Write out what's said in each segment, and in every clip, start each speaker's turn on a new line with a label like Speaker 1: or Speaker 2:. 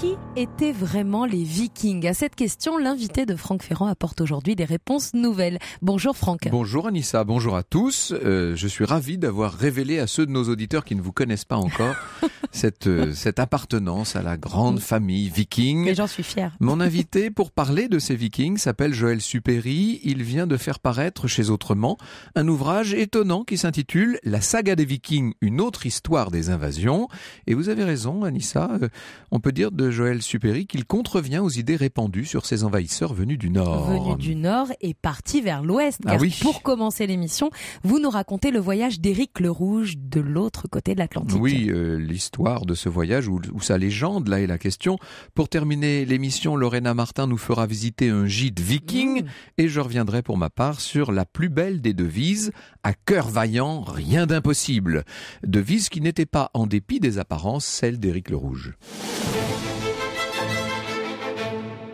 Speaker 1: qui étaient vraiment les Vikings À cette question, l'invité de Franck Ferrand apporte aujourd'hui des réponses nouvelles. Bonjour Franck.
Speaker 2: Bonjour Anissa, bonjour à tous. Euh, je suis ravi d'avoir révélé à ceux de nos auditeurs qui ne vous connaissent pas encore cette, euh, cette appartenance à la grande famille viking. et j'en suis fier. Mon invité pour parler de ces Vikings s'appelle Joël Supéry. Il vient de faire paraître chez Autrement un ouvrage étonnant qui s'intitule La saga des Vikings, une autre histoire des invasions. Et vous avez raison Anissa, euh, on peut dire de Joël Supéry qu'il contrevient aux idées répandues sur ces envahisseurs venus du Nord. Venus
Speaker 1: du Nord et partis vers l'Ouest. Ah oui. pour commencer l'émission, vous nous racontez le voyage d'Éric le Rouge
Speaker 2: de l'autre côté de l'Atlantique. Oui, euh, l'histoire de ce voyage ou, sa légende, là est la question. Pour terminer l'émission, Lorena Martin nous fera visiter un gîte viking mm. et je reviendrai pour ma part sur la plus belle des devises, à cœur vaillant, rien d'impossible. Devise qui n'était pas, en dépit des apparences, celle d'Éric le Rouge.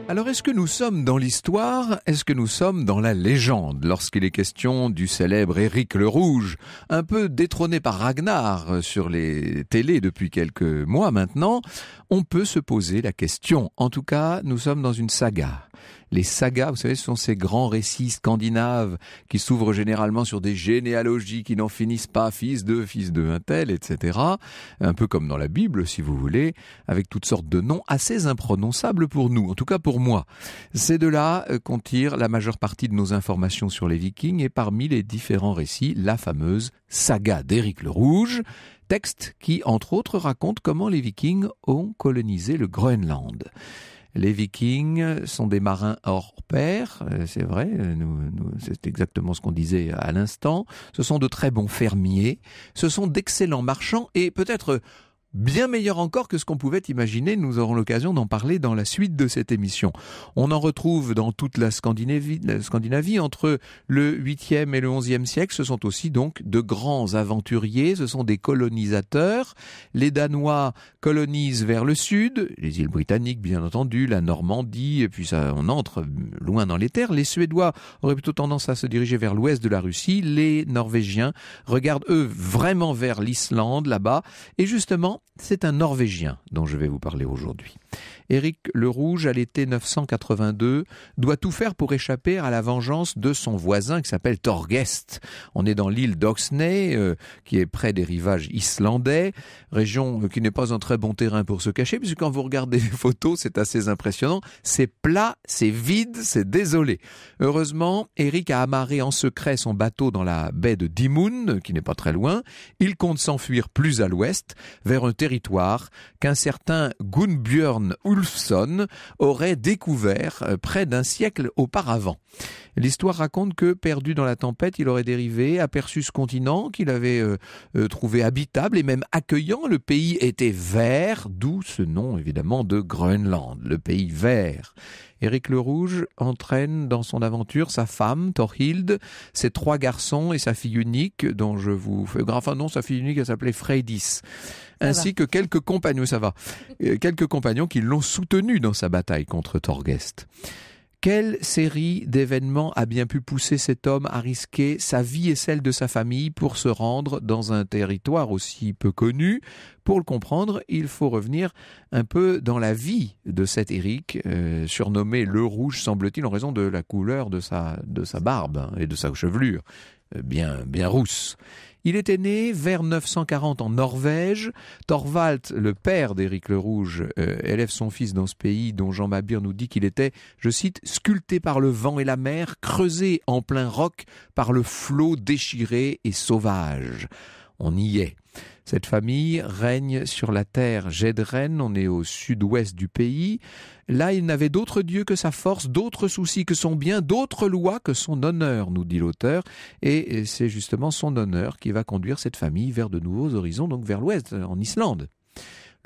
Speaker 2: Alors est-ce que nous sommes dans l'histoire Est-ce que nous sommes dans la légende lorsqu'il est question du célèbre Éric le Rouge, un peu détrôné par Ragnar sur les télés depuis quelques mois maintenant On peut se poser la question. En tout cas, nous sommes dans une saga. Les sagas, vous savez, ce sont ces grands récits scandinaves qui s'ouvrent généralement sur des généalogies qui n'en finissent pas, fils de, fils de un tel, etc. Un peu comme dans la Bible, si vous voulez, avec toutes sortes de noms assez imprononçables pour nous, en tout cas pour moi. C'est de là euh, qu'on tire la majeure partie de nos informations sur les vikings et parmi les différents récits, la fameuse saga d'Éric le Rouge, texte qui, entre autres, raconte comment les vikings ont colonisé le Groenland. Les Vikings sont des marins hors pair, euh, c'est vrai, euh, nous, c'est exactement ce qu'on disait à l'instant. Ce sont de très bons fermiers, ce sont d'excellents marchands et peut-être bien meilleur encore que ce qu'on pouvait imaginer. Nous aurons l'occasion d'en parler dans la suite de cette émission. On en retrouve dans toute la Scandinavie, la Scandinavie entre le 8e et le 11e siècle. Ce sont aussi donc de grands aventuriers, ce sont des colonisateurs. Les Danois colonisent vers le sud, les îles britanniques bien entendu, la Normandie, et puis ça, on entre loin dans les terres. Les Suédois auraient plutôt tendance à se diriger vers l'ouest de la Russie. Les Norvégiens regardent eux vraiment vers l'Islande là-bas. Et justement, c'est un Norvégien dont je vais vous parler aujourd'hui. Éric le Rouge, à l'été 982, doit tout faire pour échapper à la vengeance de son voisin qui s'appelle Torgest. On est dans l'île d'Oxney, euh, qui est près des rivages islandais, région euh, qui n'est pas un très bon terrain pour se cacher, puisque quand vous regardez les photos, c'est assez impressionnant. C'est plat, c'est vide, c'est désolé. Heureusement, Éric a amarré en secret son bateau dans la baie de Dimoun, qui n'est pas très loin. Il compte s'enfuir plus à l'ouest, vers un territoire qu'un certain Gunnbjörn Ulfsson aurait découvert euh, près d'un siècle auparavant. L'histoire raconte que, perdu dans la tempête, il aurait dérivé, aperçu ce continent qu'il avait euh, euh, trouvé habitable et même accueillant. Le pays était vert, d'où ce nom évidemment de Groenland, le pays vert. Éric le Rouge entraîne dans son aventure sa femme, Thorhild, ses trois garçons et sa fille unique, dont je vous fais... Enfin non, sa fille unique, elle s'appelait Freydis ainsi que quelques compagnons, ça va, euh, quelques compagnons qui l'ont soutenu dans sa bataille contre torguest Quelle série d'événements a bien pu pousser cet homme à risquer sa vie et celle de sa famille pour se rendre dans un territoire aussi peu connu Pour le comprendre, il faut revenir un peu dans la vie de cet Éric, euh, surnommé le Rouge, semble-t-il, en raison de la couleur de sa, de sa barbe et de sa chevelure, euh, bien, bien rousse. Il était né vers 940 en Norvège. Thorvald, le père d'Éric le Rouge, euh, élève son fils dans ce pays dont Jean Mabir nous dit qu'il était, je cite, sculpté par le vent et la mer, creusé en plein roc par le flot déchiré et sauvage. On y est. Cette famille règne sur la terre Jedren, on est au sud-ouest du pays. Là, il n'avait d'autre Dieu que sa force, d'autres soucis que son bien, d'autres lois que son honneur, nous dit l'auteur. Et c'est justement son honneur qui va conduire cette famille vers de nouveaux horizons, donc vers l'ouest, en Islande.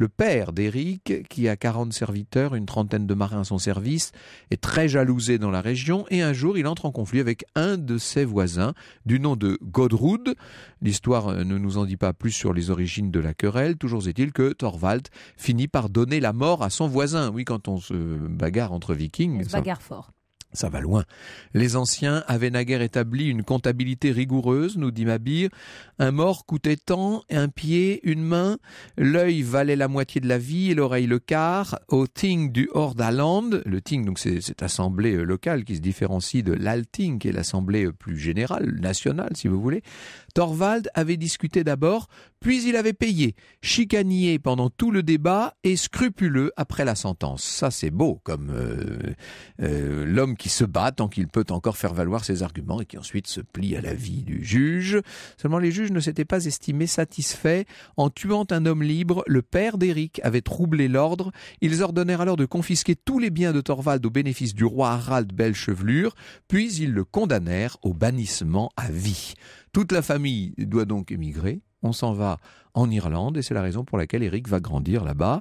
Speaker 2: Le père d'Eric, qui a 40 serviteurs, une trentaine de marins à son service, est très jalousé dans la région et un jour il entre en conflit avec un de ses voisins du nom de Godrud. L'histoire euh, ne nous en dit pas plus sur les origines de la querelle, toujours est-il que Thorvald finit par donner la mort à son voisin. Oui, quand on se bagarre entre vikings. On bagarre fort. Ça va loin. Les anciens avaient naguère établi une comptabilité rigoureuse, nous dit Mabir. Un mort coûtait tant, un pied, une main, l'œil valait la moitié de la vie et l'oreille le quart. Au Ting du Hordaland, le Ting, donc c'est cette assemblée euh, locale qui se différencie de l'Alting, qui est l'assemblée euh, plus générale, nationale, si vous voulez, Torvald avait discuté d'abord, puis il avait payé, chicanier pendant tout le débat et scrupuleux après la sentence. Ça, c'est beau, comme euh, l'homme qui se bat tant qu'il peut encore faire valoir ses arguments et qui ensuite se plie à la vie du juge. Seulement les juges ne s'étaient pas estimés satisfaits. En tuant un homme libre, le père d'Éric avait troublé l'ordre. Ils ordonnèrent alors de confisquer tous les biens de Thorvald au bénéfice du roi Harald Bellechevelure. puis ils le condamnèrent au bannissement à vie. Toute la famille doit donc émigrer. On s'en va en Irlande et c'est la raison pour laquelle Eric va grandir là-bas.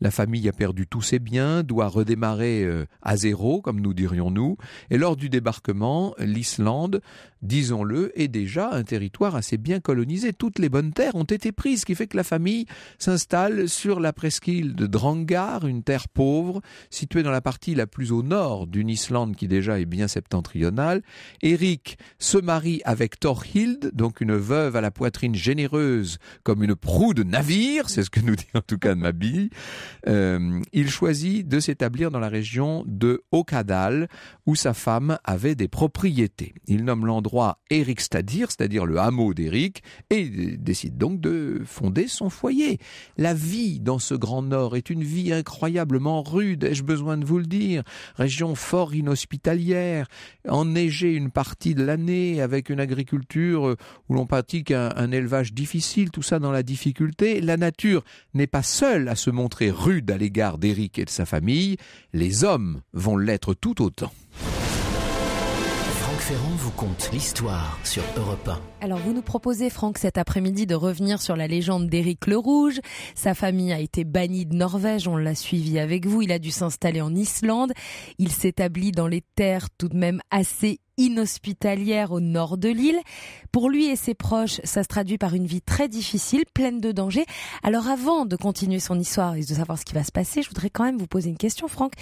Speaker 2: La famille a perdu tous ses biens, doit redémarrer euh, à zéro, comme nous dirions-nous. Et lors du débarquement, l'Islande, disons-le, est déjà un territoire assez bien colonisé. Toutes les bonnes terres ont été prises, ce qui fait que la famille s'installe sur la presqu'île de Drangar, une terre pauvre, située dans la partie la plus au nord d'une Islande qui déjà est bien septentrionale. Eric se marie avec Thorhild, donc une veuve à la poitrine généreuse, comme une proue de navire, c'est ce que nous dit en tout cas Mabi. Euh, il choisit de s'établir dans la région de Okadal, où sa femme avait des propriétés. Il nomme l'endroit Erikstadir, c'est-à-dire le hameau d'Eric, et décide donc de fonder son foyer. La vie dans ce grand nord est une vie incroyablement rude, ai-je besoin de vous le dire Région fort inhospitalière, enneigée une partie de l'année, avec une agriculture euh, où l'on pratique un élevage difficile, tout ça dans la difficulté, la nature n'est pas seule à se montrer rude à l'égard d'Éric et de sa famille, les hommes vont l'être tout autant. Franck Ferrand vous conte l'histoire sur Europe
Speaker 1: 1. Alors vous nous proposez, Franck, cet après-midi de revenir sur la légende d'Éric le Rouge. Sa famille a été bannie de Norvège, on l'a suivi avec vous. Il a dû s'installer en Islande. Il s'établit dans les terres tout de même assez inhospitalière au nord de l'île. Pour lui et ses proches, ça se traduit par une vie très difficile, pleine de dangers. Alors avant de continuer son histoire et de savoir ce qui va se passer, je voudrais quand même vous poser une question, Franck.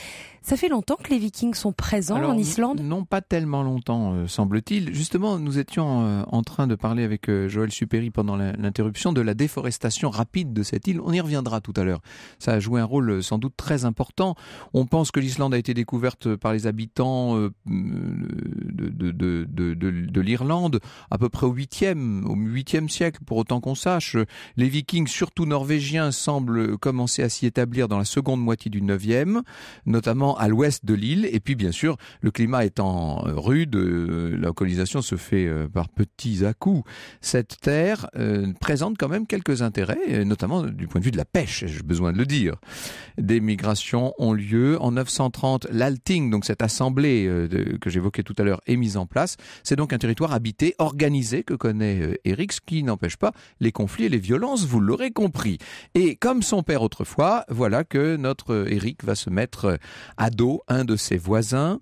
Speaker 1: Ça fait longtemps que les Vikings sont présents en Islande
Speaker 2: Non, pas tellement longtemps, euh, semble-t-il. Justement, nous étions euh, en train de parler avec euh, Joël Supéry pendant l'interruption de la déforestation rapide de cette île. On y reviendra tout à l'heure. Ça a joué un rôle sans doute très important. On pense que l'Islande a été découverte par les habitants de, de, de, l'Irlande, à peu près au 8e, au 8 siècle, pour autant qu'on sache. Les Vikings, surtout norvégiens, semblent commencer à s'y établir dans la seconde moitié du 9e, notamment à l'ouest de l'île. Et puis, bien sûr, le climat étant rude, euh, la colonisation se fait euh, par petits à-coups. Cette terre euh, présente quand même quelques intérêts, notamment du point de vue de la pêche, j'ai besoin de le dire. Des migrations ont lieu. En 930, l'Alting, donc cette assemblée que j'évoquais tout à l'heure, est mise en place. C'est donc un territoire habité, organisé que connaît euh, Eric, ce qui n'empêche pas les conflits et les violences, vous l'aurez compris. Et comme son père autrefois, voilà que notre euh, Eric va se mettre euh, à dos un de ses voisins.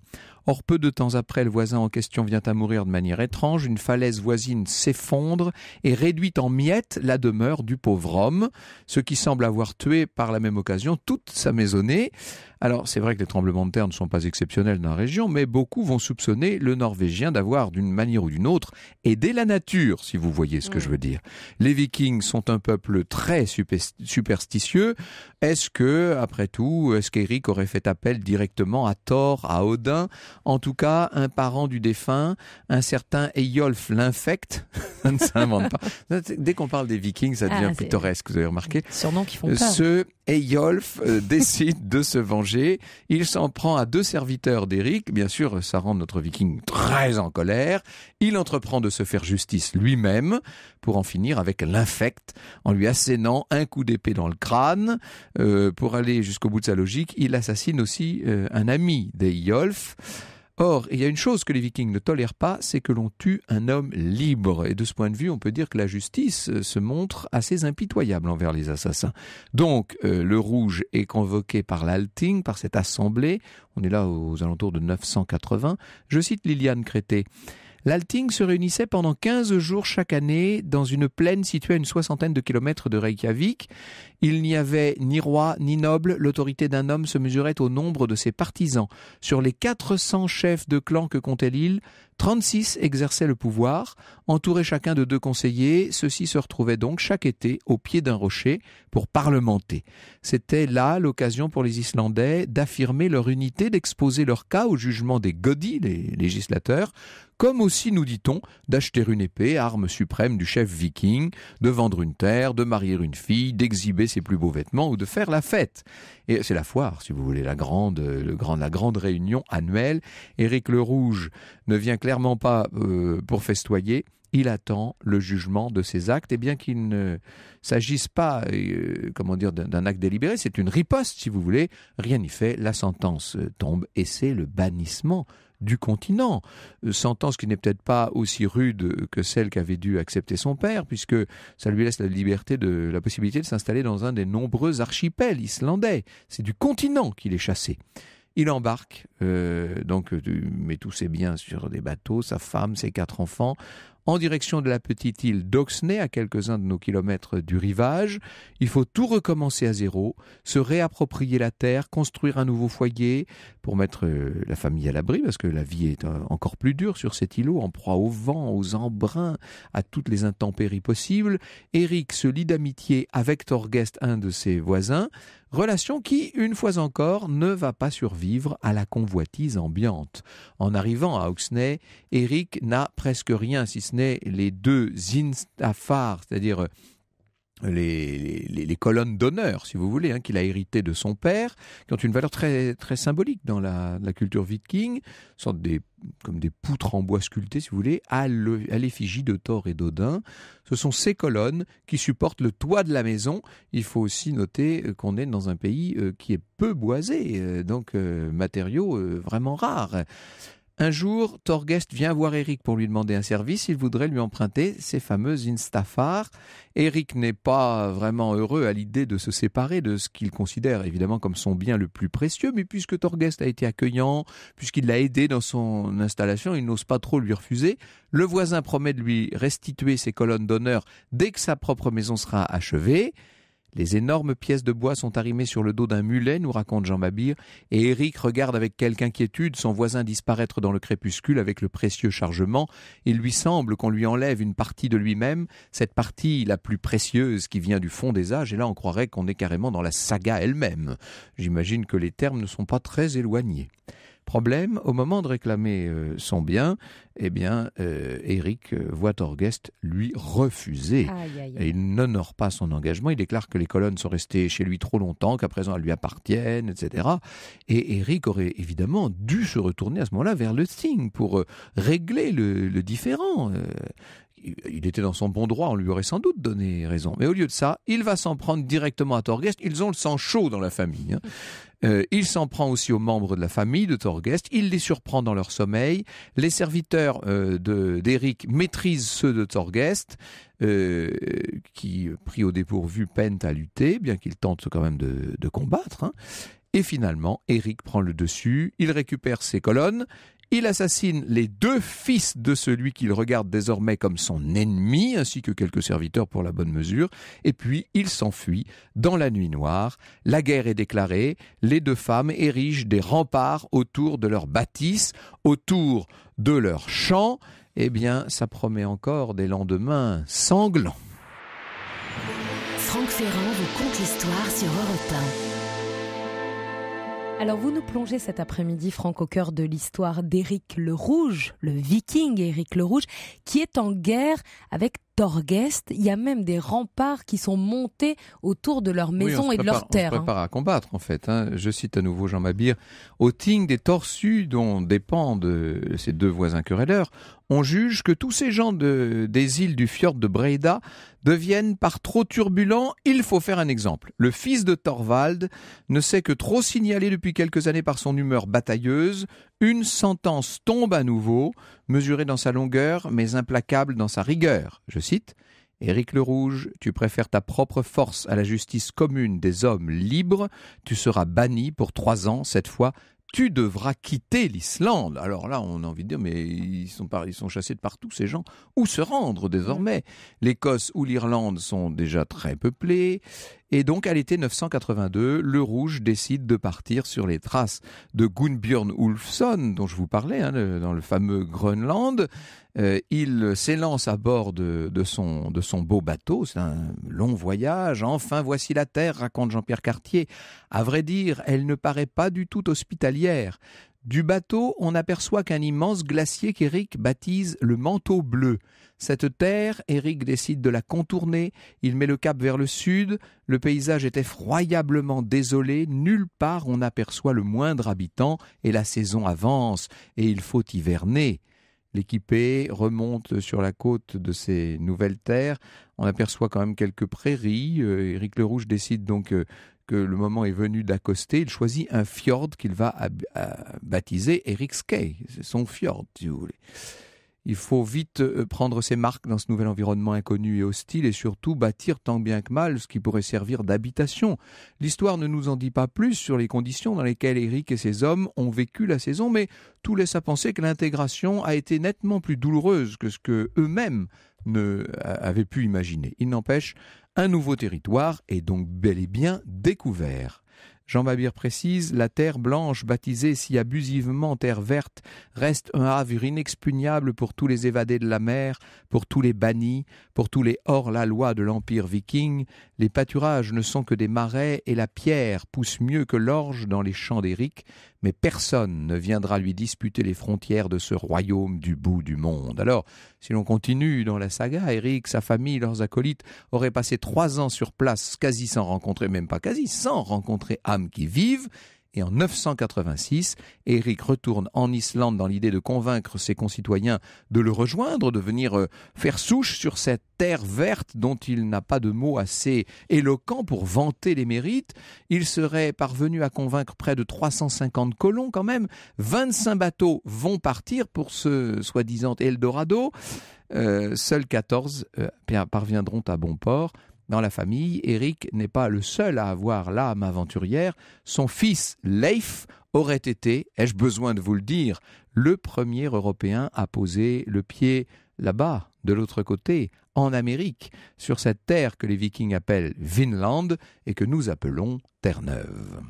Speaker 2: Or, peu de temps après, le voisin en question vient à mourir de manière étrange, une falaise voisine s'effondre et réduit en miettes la demeure du pauvre homme, ce qui semble avoir tué par la même occasion toute sa maisonnée. Alors c'est vrai que les tremblements de terre ne sont pas exceptionnels dans la région, mais beaucoup vont soupçonner le Norvégien d'avoir d'une manière ou d'une autre aidé la nature, si vous voyez ce que mm. je veux dire. Les Vikings sont un peuple très superstitieux. Est-ce que, après tout, est-ce qu'Éric aurait fait appel directement à Thor, à Odin En tout cas, un parent du défunt, un certain Eyolf l'infecte, ça ne s'invente pas. Dès qu'on parle des Vikings, ça devient ah, pittoresque, vous avez remarqué. Surnom qui font peur. Eyolf euh, décide de se venger. Il s'en prend à deux serviteurs d'Eric. Bien sûr, ça rend notre viking très en colère. Il entreprend de se faire justice lui-même pour en finir avec l'infect en lui assénant un coup d'épée dans le crâne. Euh, pour aller jusqu'au bout de sa logique, il assassine aussi euh, un ami d'Eyolf. Or, il y a une chose que les vikings ne tolèrent pas, c'est que l'on tue un homme libre. Et de ce point de vue, on peut dire que la justice euh, se montre assez impitoyable envers les assassins. Donc, euh, le rouge est convoqué par l'Alting, par cette assemblée. On est là aux alentours de 980. Je cite Liliane Crété. L'Alting se réunissait pendant 15 jours chaque année dans une plaine située à une soixantaine de kilomètres de Reykjavik. Il n'y avait ni roi ni noble, l'autorité d'un homme se mesurait au nombre de ses partisans. Sur les 400 chefs de clan que comptait l'île, 36 exerçaient le pouvoir, entourés chacun de deux conseillers, ceux-ci se retrouvaient donc chaque été au pied d'un rocher pour parlementer. C'était là l'occasion pour les Islandais d'affirmer leur unité, d'exposer leur cas au jugement des godis, les législateurs, comme aussi, nous dit-on, d'acheter une épée, arme suprême du chef viking, de vendre une terre, de marier une fille, d'exhiber ses plus beaux vêtements ou de faire la fête. Et c'est la foire, si vous voulez, la grande, le grand, la grande réunion annuelle. Éric le Rouge ne vient clairement pas euh, pour festoyer. Il attend le jugement de ses actes, et bien qu'il ne s'agisse pas, euh, comment dire, d'un acte délibéré, c'est une riposte, si vous voulez. Rien n'y fait, la sentence euh, tombe, et c'est le bannissement du continent. Euh, Sentence qui n'est peut-être pas aussi rude que celle qu'avait dû accepter son père, puisque ça lui laisse la liberté de la possibilité de s'installer dans un des nombreux archipels islandais. C'est du continent qu'il est chassé. Il embarque, euh, donc euh, met tous ses biens sur des bateaux, sa femme, ses quatre enfants en direction de la petite île d'Oxney, à quelques-uns de nos kilomètres du rivage. Il faut tout recommencer à zéro, se réapproprier la terre, construire un nouveau foyer pour mettre euh, la famille à l'abri, parce que la vie est euh, encore plus dure sur cet îlot, en proie au vent, aux embruns, à toutes les intempéries possibles. Eric se lie d'amitié avec Torguest, un de ses voisins relation qui, une fois encore, ne va pas survivre à la convoitise ambiante. En arrivant à Oxney, Eric n'a presque rien, si ce n'est les deux c'est-à-dire euh, les, colonnes d'honneur, si vous voulez, hein, qu'il a hérité de son père, qui ont une valeur très, très symbolique dans la, culture viking, sorte des, comme des poutres en bois sculptées, si vous voulez, à l'effigie de Thor et d'Odin. Ce sont ces colonnes qui supportent le toit de la maison. Il faut aussi noter euh, qu'on est dans un pays euh, qui est peu boisé, euh, donc matériaux vraiment rares. Un jour, Torguest vient voir Eric pour lui demander un service. Il voudrait lui emprunter ses fameuses instafars. Eric n'est pas vraiment heureux à l'idée de se séparer de ce qu'il considère évidemment comme son bien le plus précieux, mais puisque Torguest a été accueillant, puisqu'il l'a aidé dans son installation, il n'ose pas trop lui refuser. Le voisin promet de lui restituer ses colonnes d'honneur dès que sa propre maison sera achevée. Les énormes pièces de bois sont arrimées sur le dos d'un mulet, nous raconte Jean Mabir, et Eric regarde avec quelque inquiétude son voisin disparaître dans le crépuscule avec le précieux chargement. Il lui semble qu'on lui enlève une partie de lui-même, cette partie la plus précieuse qui vient du fond des âges, et là on croirait qu'on est carrément dans la saga elle-même. J'imagine que les termes ne sont pas très éloignés. Problème, au moment de réclamer euh, son bien, eh bien, Eric euh, euh, voit Orguest lui refuser. il n'honore pas son engagement. Il déclare que les colonnes sont restées chez lui trop longtemps, qu'à présent elles lui appartiennent, etc. Et Eric aurait évidemment dû se retourner à ce moment-là vers le Sting pour régler le, différent. il était dans son bon droit, on lui aurait sans doute donné raison. Mais au lieu de ça, il va s'en prendre directement à Torguest. Ils ont le sang chaud dans la famille. Hein. Euh, il s'en prend aussi aux membres de la famille de Thorgest, il les surprend dans leur sommeil. Les serviteurs euh, d'Eric maîtrisent ceux de Thorgest, euh, qui, pris au dépourvu, peinent à lutter, bien qu'ils tentent quand même de, combattre. Hein. Et finalement, Eric prend le dessus, il récupère ses colonnes il assassine les deux fils de celui qu'il regarde désormais comme son ennemi, ainsi que quelques serviteurs pour la bonne mesure, et puis il s'enfuit dans la nuit noire. La guerre est déclarée, les deux femmes érigent des remparts autour de leur bâtisse, autour de leurs champs. Eh bien, ça promet encore des lendemains sanglants.
Speaker 1: Franck Ferrand vous conte l'histoire sur Europe alors vous nous plongez cet après-midi, Franck, au cœur de l'histoire d'Éric le Rouge, le viking Éric le Rouge, qui est en guerre avec Torghest. Il y a même des remparts qui sont montés autour de leur maison et de leur terre. On se hein.
Speaker 2: prépare à combattre, en fait. Hein. Je cite à nouveau Jean Mabir. Au ting des torsus dont dépendent euh, ces deux voisins querelleurs, on juge que tous ces gens des îles du fjord de Breda deviennent par trop turbulents, il faut faire un exemple. Le fils de Thorvald ne s'est que trop signalé depuis quelques années par son humeur batailleuse, une sentence tombe à nouveau, mesurée dans sa longueur, mais implacable dans sa rigueur. Je cite Éric le Rouge, tu préfères ta propre force à la justice commune des hommes libres, tu seras banni pour trois ans, cette fois tu devras quitter l'Islande. Alors là, on a envie de dire, mais ils sont, par, ils sont chassés de partout, ces gens. Où se rendre désormais mmh. L'Écosse ou l'Irlande sont déjà très peuplées. Et donc, à l'été 982, le Rouge décide de partir sur les traces de Gunnbjörn Ulfsson, dont je vous parlais, hein, dans le fameux Groenland. Euh, il s'élance à bord de, son, de son beau bateau, c'est un long voyage, enfin voici la terre, raconte Jean-Pierre Cartier. À vrai dire, elle ne paraît pas du tout hospitalière. Du bateau, on n'aperçoit qu'un immense glacier qu'Éric baptise le manteau bleu. Cette terre, Éric décide de la contourner, il met le cap vers le sud, le paysage est effroyablement désolé, nulle part on n'aperçoit le moindre habitant, et la saison avance, et il faut hiverner. L'équipé remonte sur la côte de ces nouvelles terres. On aperçoit quand même quelques prairies. Euh, Éric le Rouge décide donc euh, que le moment est venu d'accoster. Il choisit un fjord qu'il va baptiser Erik's Cay. C'est son fjord, si vous voulez. Il faut vite euh, prendre ses marques dans ce nouvel environnement inconnu et hostile et surtout bâtir tant bien que mal ce qui pourrait servir d'habitation. L'histoire ne nous en dit pas plus sur les conditions dans lesquelles Eric et ses hommes ont vécu la saison, mais tout laisse à penser que l'intégration a été nettement plus douloureuse que ce que eux-mêmes ne avaient pu imaginer. Il n'empêche, un nouveau territoire est donc bel et bien découvert. Jean Babir précise La terre blanche, baptisée si abusivement terre verte, reste un havre inexpugnable pour tous les évadés de la mer, pour tous les bannis, pour tous les hors-la-loi de l'Empire viking. Les pâturages ne sont que des marais et la pierre pousse mieux que l'orge dans les champs d'Éric, mais personne ne viendra lui disputer les frontières de ce royaume du bout du monde. Alors, si l'on continue dans la saga, Eric, sa famille, leurs acolytes auraient passé trois ans sur place, quasi sans rencontrer, même pas quasi, sans rencontrer âme qui vivent et en 986, Eric retourne en Islande dans l'idée de convaincre ses concitoyens de le rejoindre, de venir euh, faire souche sur cette terre verte dont il n'a pas de mots assez éloquents pour vanter les mérites. Il serait parvenu à convaincre près de 350 colons quand même. 25 bateaux vont partir pour ce soi-disant Eldorado. Euh, seuls 14 euh, parviendront à bon port. Dans la famille, Eric n'est pas le seul à avoir l'âme aventurière. Son fils, Leif, aurait été, ai-je besoin de vous le dire, le premier Européen à poser le pied là-bas, de l'autre côté, en Amérique, sur cette terre que les Vikings appellent Vinland et que nous appelons Terre-Neuve.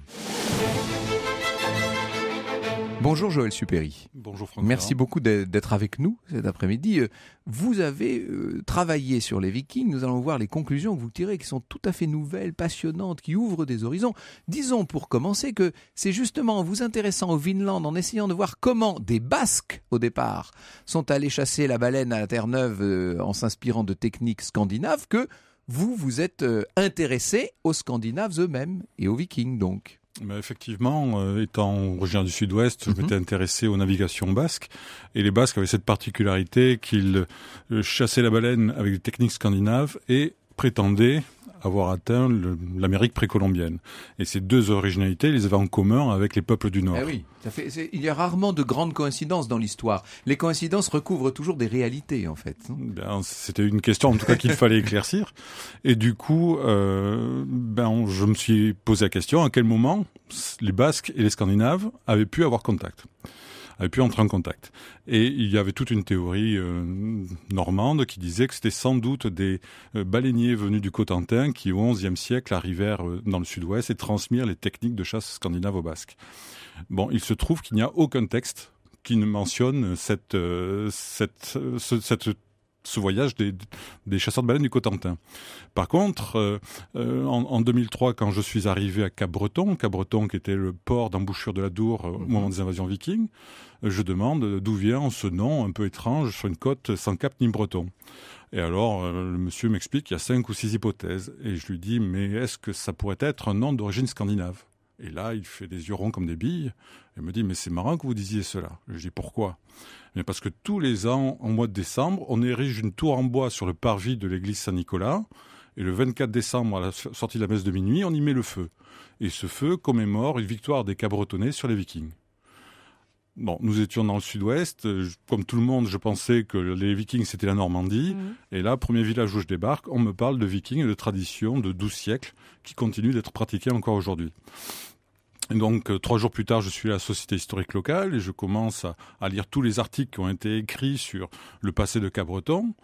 Speaker 2: Bonjour Joël Supéry. Bonjour François. Merci beaucoup d'être avec nous cet après-midi. Euh, vous avez euh, travaillé sur les Vikings. Nous allons voir les conclusions que vous tirez qui sont tout à fait nouvelles, passionnantes, qui ouvrent des horizons. Disons pour commencer que c'est justement en vous intéressant au Vinland, en essayant de voir comment des Basques au départ sont allés chasser la baleine à la Terre-Neuve euh, en s'inspirant de techniques scandinaves que vous vous êtes intéressé aux Scandinaves eux-mêmes et aux Vikings donc effectivement,
Speaker 3: euh, étant originaire du sud-ouest, je mhm. m'étais intéressé aux navigations basques. Et les Basques avaient cette particularité qu'ils euh, chassaient la baleine avec des techniques scandinaves et prétendaient avoir atteint l'Amérique précolombienne. Et ces deux originalités, ils les avaient en commun avec les peuples du Nord. Eh oui,
Speaker 2: il y a rarement de grandes coïncidences dans l'histoire. Les coïncidences recouvrent toujours des réalités, en fait.
Speaker 3: Ben, c'était une question, en tout cas, qu'il fallait éclaircir. Et du coup, euh, ben, je me suis posé la question à quel moment les Basques et les Scandinaves avaient pu avoir contact et puis entrer en contact. Et il y avait toute une théorie euh, normande qui disait que c'était sans doute des euh, baleiniers venus du Cotentin qui, au XIe siècle, arrivèrent euh, dans le sud-ouest et transmirent les techniques de chasse scandinave aux Basques. Bon, il se trouve qu'il n'y a aucun texte qui ne mentionne cette, cette, cette ce voyage des, chasseurs de baleines du Cotentin. Par contre, euh, euh, en, 2003, quand je suis arrivé à Cap-Breton, Cap-Breton qui était le port d'embouchure de la Dour euh, au mhm. moment des invasions vikings, je demande d'où vient ce nom un peu étrange sur une côte sans cap ni breton. Et alors, le monsieur m'explique qu'il y a cinq ou six hypothèses. Et je lui dis, mais est-ce que ça pourrait être un nom d'origine scandinave et là, il fait des yeux ronds comme des billes et me dit Mais c'est marrant que vous disiez cela. Je dis Pourquoi Parce que tous les ans, en mois de décembre, on érige une tour en bois sur le parvis de l'église Saint-Nicolas. Et le 24 décembre, à la sortie de la messe de minuit, on y met le feu. Et ce feu commémore une victoire des Cabretonnais sur les Vikings nous étions dans le sud-ouest. Euh, comme tout le monde, je pensais que les Vikings, c'était la Normandie. Mhm. Et là, premier village où je débarque, on me parle de Vikings et de traditions de 12 siècles qui continuent d'être pratiquées encore aujourd'hui. Donc, euh, trois jours plus tard, je suis à la Société historique locale et je commence à, lire tous les articles qui ont été écrits sur le passé de Cabreton.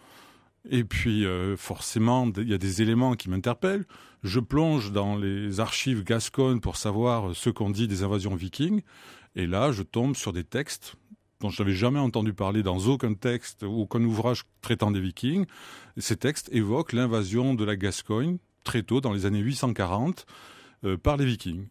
Speaker 3: Et puis, euh, forcément, il y a des éléments qui m'interpellent. Je plonge dans les archives gasconnes pour savoir ce qu'on dit des invasions vikings. Et là, je tombe sur des textes dont je n'avais jamais entendu parler dans aucun texte ou aucun ouvrage traitant des Vikings. Ces textes évoquent l'invasion de la Gascogne très tôt, dans les années 840, euh, par les Vikings.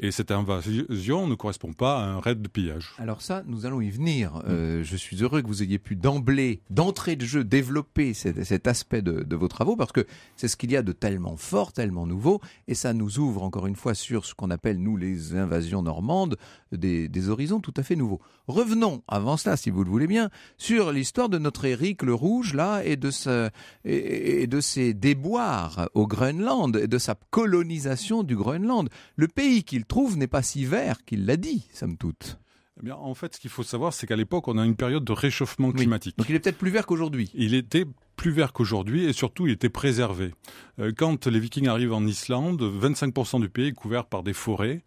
Speaker 3: Et cette invasion ne correspond pas à un raid de
Speaker 2: pillage. Alors ça, nous allons y venir. Mm. Euh, je suis heureux que vous ayez pu d'emblée, d'entrée de jeu, développer cet, aspect de, vos travaux, parce que c'est ce qu'il y a de tellement fort, tellement nouveau, et ça nous ouvre encore une fois sur ce qu'on appelle, nous, les invasions normandes, des, horizons tout à fait nouveaux. Revenons, avant cela, si vous le voulez bien, sur l'histoire de notre Éric le Rouge, là, et de, et, et de ses déboires au Groenland, et de sa colonisation du Groenland. Le pays qu'il trouve n'est pas si vert qu'il l'a dit, somme toute.
Speaker 3: Eh bien, en fait, ce qu'il faut savoir, c'est qu'à l'époque, on a une période de réchauffement climatique. Donc il est peut-être plus vert qu'aujourd'hui. Il était plus vert qu'aujourd'hui et surtout il était préservé. Euh, quand les Vikings arrivent en Islande, 25% du pays est couvert par des forêts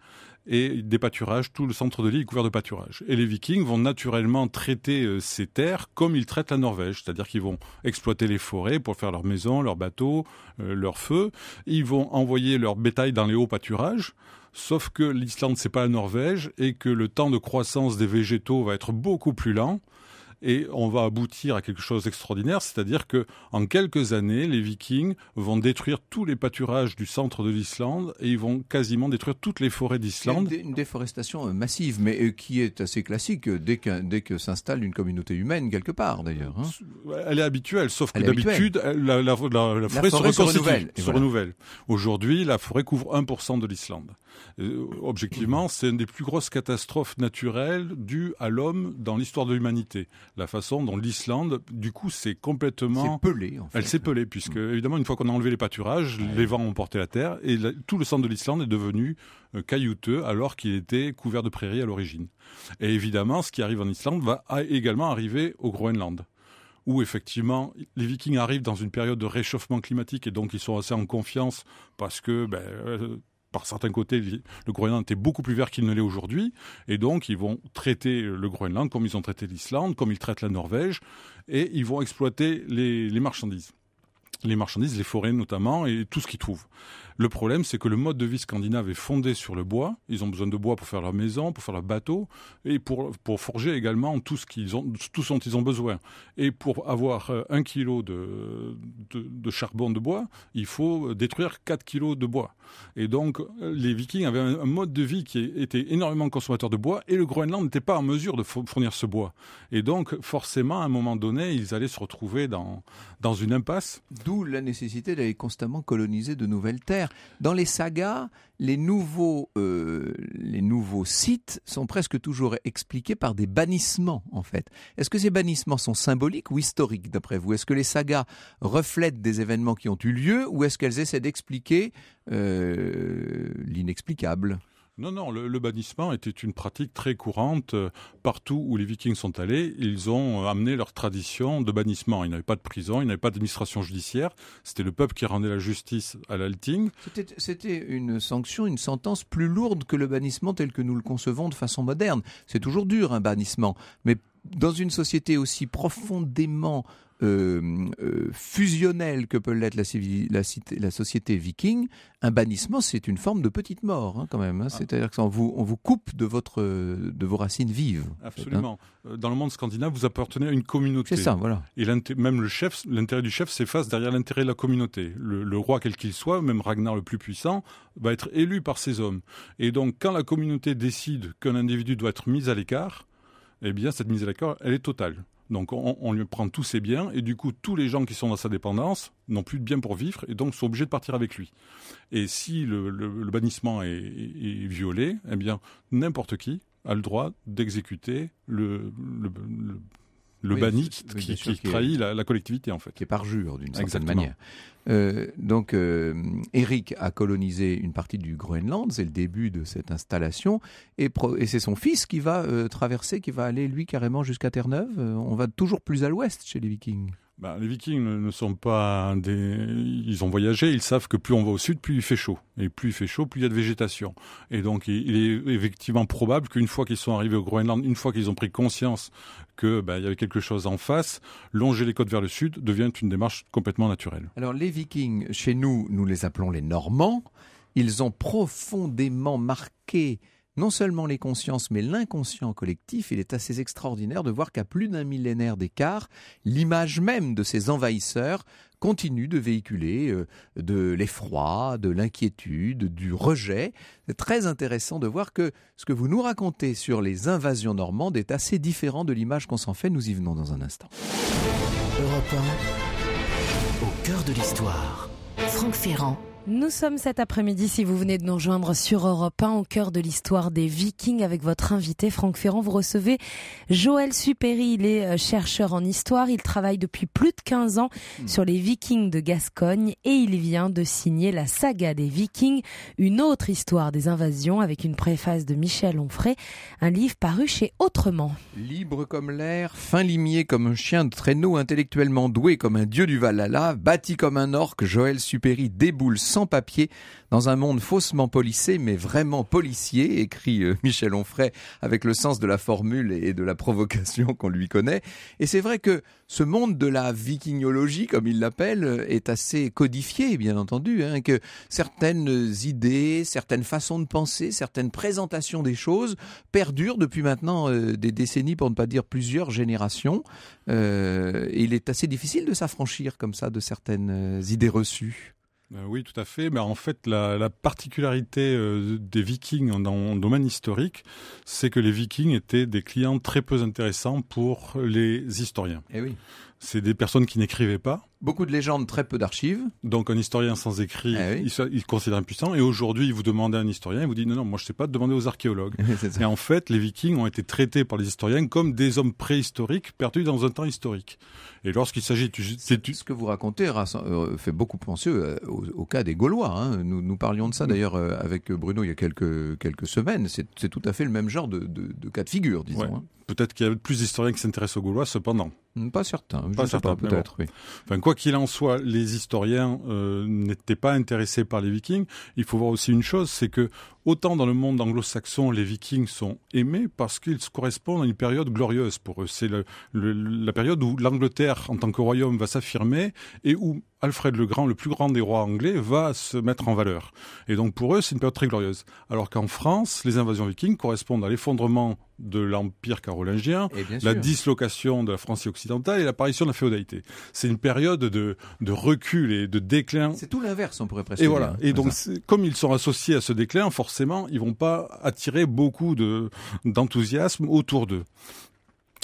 Speaker 3: et des pâturages. Tout le centre de l'île est couvert de pâturages. Et les Vikings vont naturellement traiter euh, ces terres comme ils traitent la Norvège, c'est-à-dire qu'ils vont exploiter les forêts pour faire leurs maisons, leurs bateaux, euh, leurs feux. Ils vont envoyer leur bétail dans les hauts pâturages. Sauf que l'Islande, c'est pas la Norvège et que le temps de croissance des végétaux va être beaucoup plus lent et on va aboutir à quelque chose d'extraordinaire, c'est-à-dire que en quelques années, les Vikings vont détruire tous les pâturages du centre de l'Islande et ils vont quasiment détruire toutes les forêts
Speaker 2: d'Islande. Une, une, déforestation euh, massive, mais euh, qui est assez classique euh, dès, dès que s'installe une communauté humaine quelque part d'ailleurs. Hein.
Speaker 3: Elle est habituelle, sauf que d'habitude la, forêt, se se, se renouvelle. Aujourd'hui, la forêt couvre 1% de l'Islande. Objectivement, c'est une des plus grosses catastrophes naturelles dues à l'homme dans l'histoire de l'humanité la façon dont l'Islande, du coup, s'est complètement... pelée, Elle s'est pelée, puisque, mm. évidemment, une fois qu'on a enlevé les pâturages, les vents ont porté la terre, et tout le centre de l'Islande est devenu euh, caillouteux, alors qu'il était couvert de prairies à l'origine. Et évidemment, ce qui arrive en Islande va également arriver au Groenland où effectivement les Vikings arrivent dans une période de réchauffement climatique et donc ils sont assez en confiance parce que ben, euh, par certains côtés, le Groenland était beaucoup plus vert qu'il ne l'est aujourd'hui. Et donc, ils vont traiter le Groenland comme ils ont traité l'Islande, comme ils traitent la Norvège. Et ils vont exploiter les, les marchandises les marchandises, les forêts notamment, et tout ce qu'ils trouvent. Le problème, c'est que le mode de vie scandinave est fondé sur le bois. Ils ont besoin de bois pour faire leur maison, pour faire leur bateau et pour, pour forger également tout ce, qu'ils ont, tout dont ils ont besoin. Et pour avoir euh, un kilo de, de, charbon de bois, il faut détruire 4 kilos de bois. Et donc, euh, les Vikings avaient un, mode de vie qui était énormément consommateur de bois et le Groenland n'était pas en mesure de fournir ce bois. Et donc, forcément, à un moment donné,
Speaker 2: ils allaient se retrouver dans, dans une impasse. D'où la nécessité d'aller constamment coloniser de nouvelles terres dans les sagas, euh, les nouveaux, sites sont presque toujours expliqués par des bannissements, en fait. Est-ce que ces bannissements sont symboliques ou historiques, d'après vous Est-ce que les sagas reflètent des événements qui ont eu lieu ou est-ce qu'elles essaient d'expliquer euh, l'inexplicable non, non, le, bannissement était
Speaker 3: une pratique très courante. Euh, partout où les Vikings sont allés, ils ont euh, amené leur tradition de bannissement. Ils n'avaient pas de prison, ils n'avaient pas d'administration judiciaire. C'était le peuple qui rendait la justice à
Speaker 2: l'Alting. C'était une sanction, une sentence plus lourde que le bannissement tel que nous le concevons de façon moderne. C'est toujours dur un bannissement, mais dans une société aussi profondément euh, euh, fusionnelle que peut l'être la, société viking, un bannissement, c'est une forme de petite mort hein, quand même. Hein. Ah. C'est-à-dire qu'on vous, on vous coupe de, votre, de vos racines vives. Absolument.
Speaker 3: Hein. Euh, dans le monde scandinave, vous appartenez à une communauté. C'est ça, voilà. Et même le chef, l'intérêt du chef s'efface derrière l'intérêt de la communauté. Le, le roi, quel qu'il soit, même Ragnar le plus puissant, va être élu par ses hommes. Et donc, quand la communauté décide qu'un individu doit être mis à l'écart, eh bien, cette mise à l'écart, elle est totale. Donc on, lui prend tous ses biens et du coup tous les gens qui sont dans sa dépendance n'ont plus de biens pour vivre et donc sont obligés de partir avec lui. Et si le, le, bannissement est, violé, eh bien n'importe qui a le droit d'exécuter le le oui, qui, trahit la, collectivité en fait. Qui est parjure d'une certaine manière.
Speaker 2: Euh, donc euh, Eric a colonisé une partie du Groenland, c'est le début de cette installation, et, c'est son fils qui va euh, traverser, qui va aller lui carrément jusqu'à Terre-Neuve. on va toujours plus à l'ouest chez les Vikings.
Speaker 3: Ben, les Vikings ne sont pas des. Ils ont voyagé, ils savent que plus on va au sud, plus il fait chaud. Et plus il fait chaud, plus il y a de végétation. Et donc, il est effectivement probable qu'une fois qu'ils sont arrivés au Groenland, une fois qu'ils ont pris conscience qu'il ben, y avait quelque chose en face, longer les côtes vers le sud devient une démarche complètement naturelle.
Speaker 2: Alors, les Vikings, chez nous, nous les appelons les Normands. Ils ont profondément marqué non seulement les consciences, mais l'inconscient collectif, il est assez extraordinaire de voir qu'à plus d'un millénaire d'écart, l'image même de ces envahisseurs continue de véhiculer euh, de l'effroi, de l'inquiétude, du rejet. C'est très intéressant de voir que ce que vous nous racontez sur les invasions normandes est assez différent de l'image qu'on s'en fait. Nous y venons dans un instant. Europe au cœur de l'histoire.
Speaker 1: Franck Ferrand. Nous sommes cet après-midi, si vous venez de nous rejoindre sur Europe 1, au cœur de l'histoire des Vikings, avec votre invité Franck Ferrand. Vous recevez Joël Supéry, il est euh, chercheur en histoire, il travaille depuis plus de 15 ans hmm. sur les Vikings de Gascogne et il vient de signer la saga des Vikings, une autre histoire des invasions, avec une préface de Michel Onfray, un livre paru chez Autrement.
Speaker 2: Libre comme l'air, fin limier comme un chien de traîneau, intellectuellement doué comme un dieu du Valhalla, bâti comme un orque, Joël Supéry déboule sans-papiers dans un monde faussement policé, mais vraiment policier, écrit euh, Michel Onfray avec le sens de la formule et de la provocation qu'on lui connaît. Et c'est vrai que ce monde de la vikingologie, comme il l'appelle, euh, est assez codifié, bien entendu, hein, que certaines idées, certaines façons de penser, certaines présentations des choses perdurent depuis maintenant euh, des décennies, pour ne pas dire plusieurs générations. il est assez difficile de s'affranchir comme ça de certaines idées reçues.
Speaker 3: Euh, oui, tout à fait. Bah, en fait, la, la particularité euh, des Vikings dans le domaine historique, c'est que les Vikings étaient des clients très peu intéressants pour les historiens. Eh oui. C'est des personnes qui n'écrivaient pas, Beaucoup de légendes, très peu d'archives. Donc un historien sans écrit, eh il, considère impuissant. Et aujourd'hui, vous demandez à un historien, il vous dit non, non, moi je ne sais pas, demandez aux archéologues. et en fait, les Vikings ont été traités par les historiens comme des hommes préhistoriques perdus dans un temps historique.
Speaker 2: Et lorsqu'il s'agit... Ce que vous racontez euh, fait beaucoup penser euh, au, cas des Gaulois. Hein. Nous, nous, parlions de ça d'ailleurs euh, avec Bruno il y a quelques, quelques semaines. C'est tout à fait le même genre de, cas de figure, disons. Hein. Peut-être qu'il y a plus d'historiens qui s'intéressent aux Gaulois, cependant. Pas certain,
Speaker 3: pas certains peut-être. Enfin, quoi qu'il en soit, les historiens euh, n'étaient pas intéressés par les Vikings. Il faut voir aussi une chose, c'est que Autant dans le monde anglo-saxon, les vikings sont aimés parce qu'ils correspondent à une période glorieuse pour eux. C'est la période où l'Angleterre, en tant que royaume, va s'affirmer et où Alfred le Grand, le plus grand des rois anglais, va se mettre en valeur. Et donc pour eux, c'est une période très glorieuse. Alors qu'en France, les invasions vikings correspondent à l'effondrement de l'empire carolingien, eh la dislocation de la France occidentale et l'apparition de la féodalité. C'est une période de, recul et de déclin. C'est tout l'inverse, on pourrait presque Et voilà. et donc, comme ils sont associés à ce déclin, forcément, forcément, ils vont pas attirer beaucoup d'enthousiasme autour d'eux.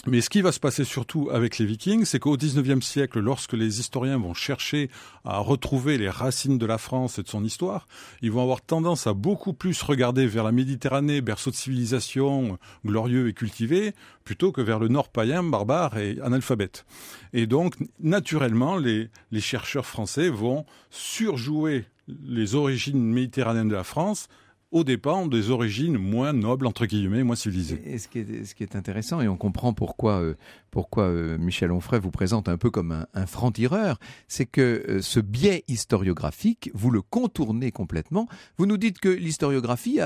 Speaker 3: Mais ce qui va se passer surtout avec les Vikings, c'est qu'au XIXe siècle, lorsque les historiens vont chercher à retrouver les racines de la France et de son histoire, ils vont avoir tendance à beaucoup plus regarder vers la Méditerranée, berceau de civilisation, glorieux et cultivé, plutôt que vers le nord païen, barbare et analphabète. Et donc, naturellement, les chercheurs français vont surjouer les origines méditerranéennes de la France au départ ont des origines moins nobles, entre guillemets, moins
Speaker 2: civilisées. Et ce qui est, ce qui est intéressant, et on comprend pourquoi, euh, pourquoi euh, Michel Onfray vous présente un peu comme un, franc-tireur, c'est que euh, ce biais historiographique, vous le contournez complètement. Vous nous dites que l'historiographie,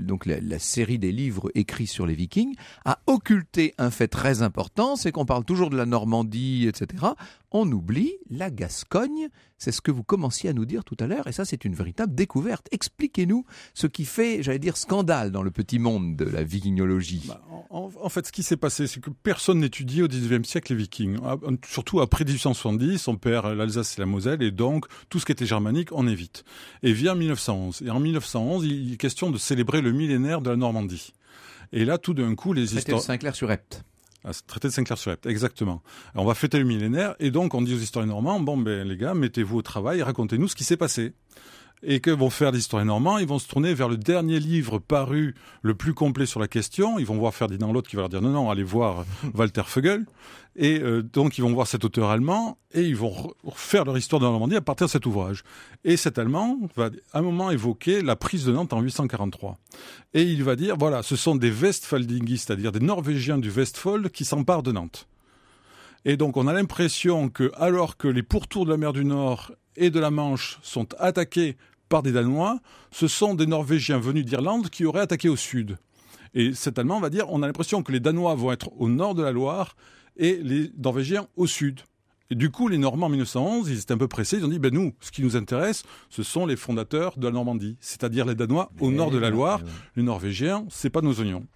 Speaker 2: donc la, la, série des livres écrits sur les vikings, a occulté un fait très important, c'est qu'on parle toujours de la Normandie, etc. On oublie la Gascogne, c'est ce que vous commenciez à nous dire tout à l'heure, et ça c'est une véritable découverte. Expliquez-nous ce qui fait, j'allais dire, scandale dans le petit monde de la vikingologie. Bah,
Speaker 3: en, fait, ce qui s'est passé, c'est que personne n'étudie au 19e siècle les vikings. Ah, surtout après 1870, on perd l'Alsace et la Moselle, et donc tout ce qui était germanique, on évite. Et vient 1911. Et en 1911, il est question de célébrer le millénaire de la Normandie. Et là, tout d'un coup, les histoires... clair sur Epte ah, traité de Saint-Clair-sur-Epte, exactement. on va fêter le millénaire et donc on dit aux historiens normands, bon ben les gars, mettez-vous au travail, racontez-nous ce qui s'est passé. Et que vont faire les historiens normands Ils vont se tourner vers le dernier livre paru le plus complet sur la question. Ils vont voir Ferdinand Lot qui va leur dire non, non, allez voir euh, Walter Fögel. Et euh, donc ils vont voir cet auteur allemand et ils vont faire leur histoire de Normandie à partir de cet ouvrage. Et cet Allemand va à un moment évoquer la prise de Nantes en 843. Et il va dire, voilà, ce sont des Westfaldingistes, c'est-à-dire des Norvégiens du Westfold qui s'emparent de Nantes. Et donc on a l'impression que alors que les pourtours de la mer du Nord et de la Manche sont attaqués par des Danois, ce sont des Norvégiens venus d'Irlande qui auraient attaqué au sud. Et cet Allemand va dire on a l'impression que les Danois vont être au nord de la Loire et les Norvégiens au sud. Et du coup, les Normands en 1911, ils étaient un peu pressés, ils ont dit ben nous, ce qui nous intéresse, ce sont les fondateurs de la Normandie, c'est-à-dire les Danois au eh nord de la Loire. Eh les Norvégiens, c'est pas nos oignons.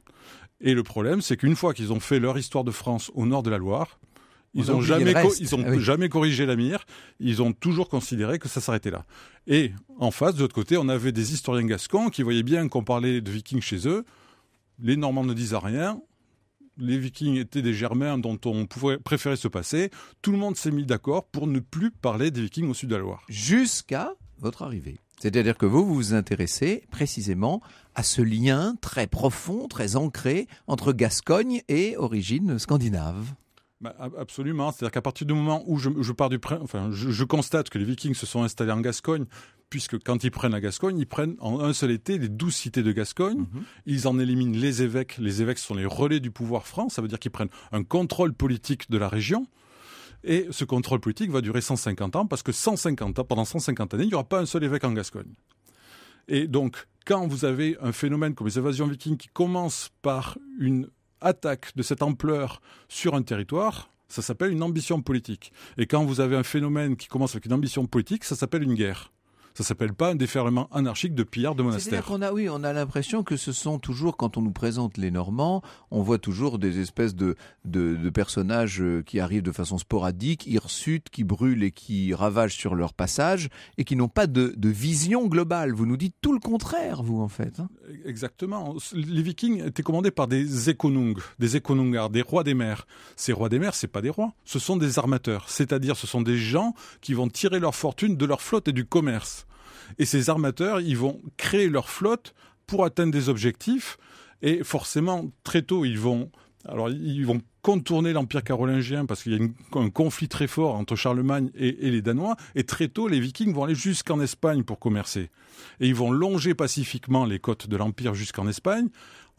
Speaker 3: Et le problème, c'est qu'une fois qu'ils ont fait leur histoire de France au nord de la Loire, ils n'ont ah jamais, corrigé la mire. Ils ont toujours considéré que ça s'arrêtait là. Et en face, de l'autre côté, on avait des historiens gascons qui voyaient bien qu'on parlait de vikings chez eux. Les Normands ne disaient rien. Les Vikings étaient des Germains dont on pouvait préférer se passer.
Speaker 2: Tout le monde s'est mis d'accord pour ne plus parler des Vikings au sud de la Loire. Jusqu'à votre arrivée. C'est-à-dire que vous, vous vous intéressez précisément à ce lien très profond, très ancré entre Gascogne et origine scandinave.
Speaker 3: Bah, absolument. C'est-à-dire qu'à partir du moment où je, pars du enfin, je, constate que les Vikings se sont installés en Gascogne, puisque quand ils prennent la Gascogne, ils prennent en un seul été les douze cités de Gascogne. Mm-hmm. Ils en éliminent les évêques. Les évêques sont les relais du pouvoir franc. Ça veut dire qu'ils prennent un contrôle politique de la région. Et ce contrôle politique va durer 150 ans, parce que 150 ans, pendant 150 années, il n'y aura pas un seul évêque en Gascogne. Et donc, quand vous avez un phénomène comme les évasions vikings qui commence par une attaque de cette ampleur sur un territoire, ça s'appelle une ambition politique. Et quand vous avez un phénomène qui commence avec une ambition politique, ça s'appelle une guerre. Ça s'appelle pas un
Speaker 2: déferlement anarchique de pillards de monastères. On a, oui, on a l'impression que ce sont toujours, quand on nous présente les Normands, on voit toujours des espèces de, de, personnages euh, qui arrivent de façon sporadique, hirsutes, qui brûlent et qui ravagent sur leur passage et qui n'ont pas de, de, vision globale. Vous nous dites tout le contraire, vous, en fait. Hein.
Speaker 3: E-, exactement. Les Vikings étaient commandés par des éconungs, des éconungards, des rois des mers. Ces rois des mers, c'est pas des rois, ce sont des armateurs. C'est-à-dire, ce sont des gens qui vont tirer leur fortune de leur flotte et du commerce et ces armateurs, ils vont créer leur flotte pour atteindre des objectifs. Et forcément, très tôt, ils vont, alors, contourner l'Empire carolingien parce qu'il y a un conflit très fort entre Charlemagne et, les Danois. Et très tôt, les Vikings vont aller jusqu'en Espagne pour commercer. Et ils vont longer pacifiquement les côtes de l'Empire jusqu'en Espagne.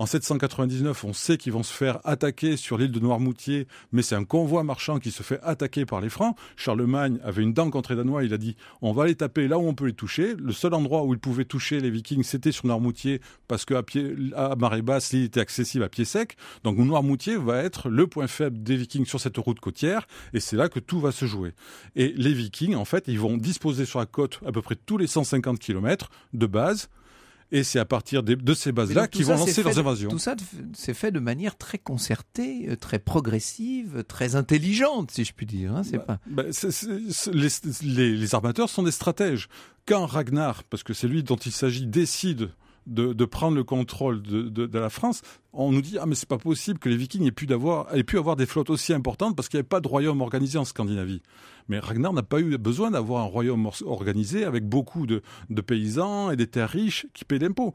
Speaker 3: En 799, on sait qu'ils vont se faire attaquer sur l'île de Noirmoutier, mais c'est un convoi marchand qui se fait attaquer par les Francs. Charlemagne avait une dent contre les Danois, il a dit on va les taper là où on peut les toucher. Le seul endroit où ils pouvaient toucher les Vikings, c'était sur Noirmoutier, parce qu'à à marée basse, l'île était accessible à pied sec. Donc Noirmoutier va être le point faible des Vikings sur cette route côtière, et c'est là que tout va se jouer. Et les Vikings, en fait, ils vont disposer sur la côte à peu près tous les 150 km
Speaker 2: de base et c'est à partir de, ces bases-là qu'ils vont lancer leurs invasions. Tout ça, c'est fait de manière très concertée, euh, très progressive, euh, très intelligente, si je puis dire.
Speaker 3: les, armateurs sont des stratèges. Quand Ragnar, parce que c'est lui dont il s'agit, décide de, prendre le contrôle de, la France, on nous dit ah mais c'est pas possible que les Vikings aient pu, avoir, aient pu avoir des flottes aussi importantes parce qu'il n'y avait pas de royaume organisé en Scandinavie. Mais Ragnar n'a pas eu besoin d'avoir un royaume organisé avec beaucoup de, paysans et des terres riches qui paient d'impôts.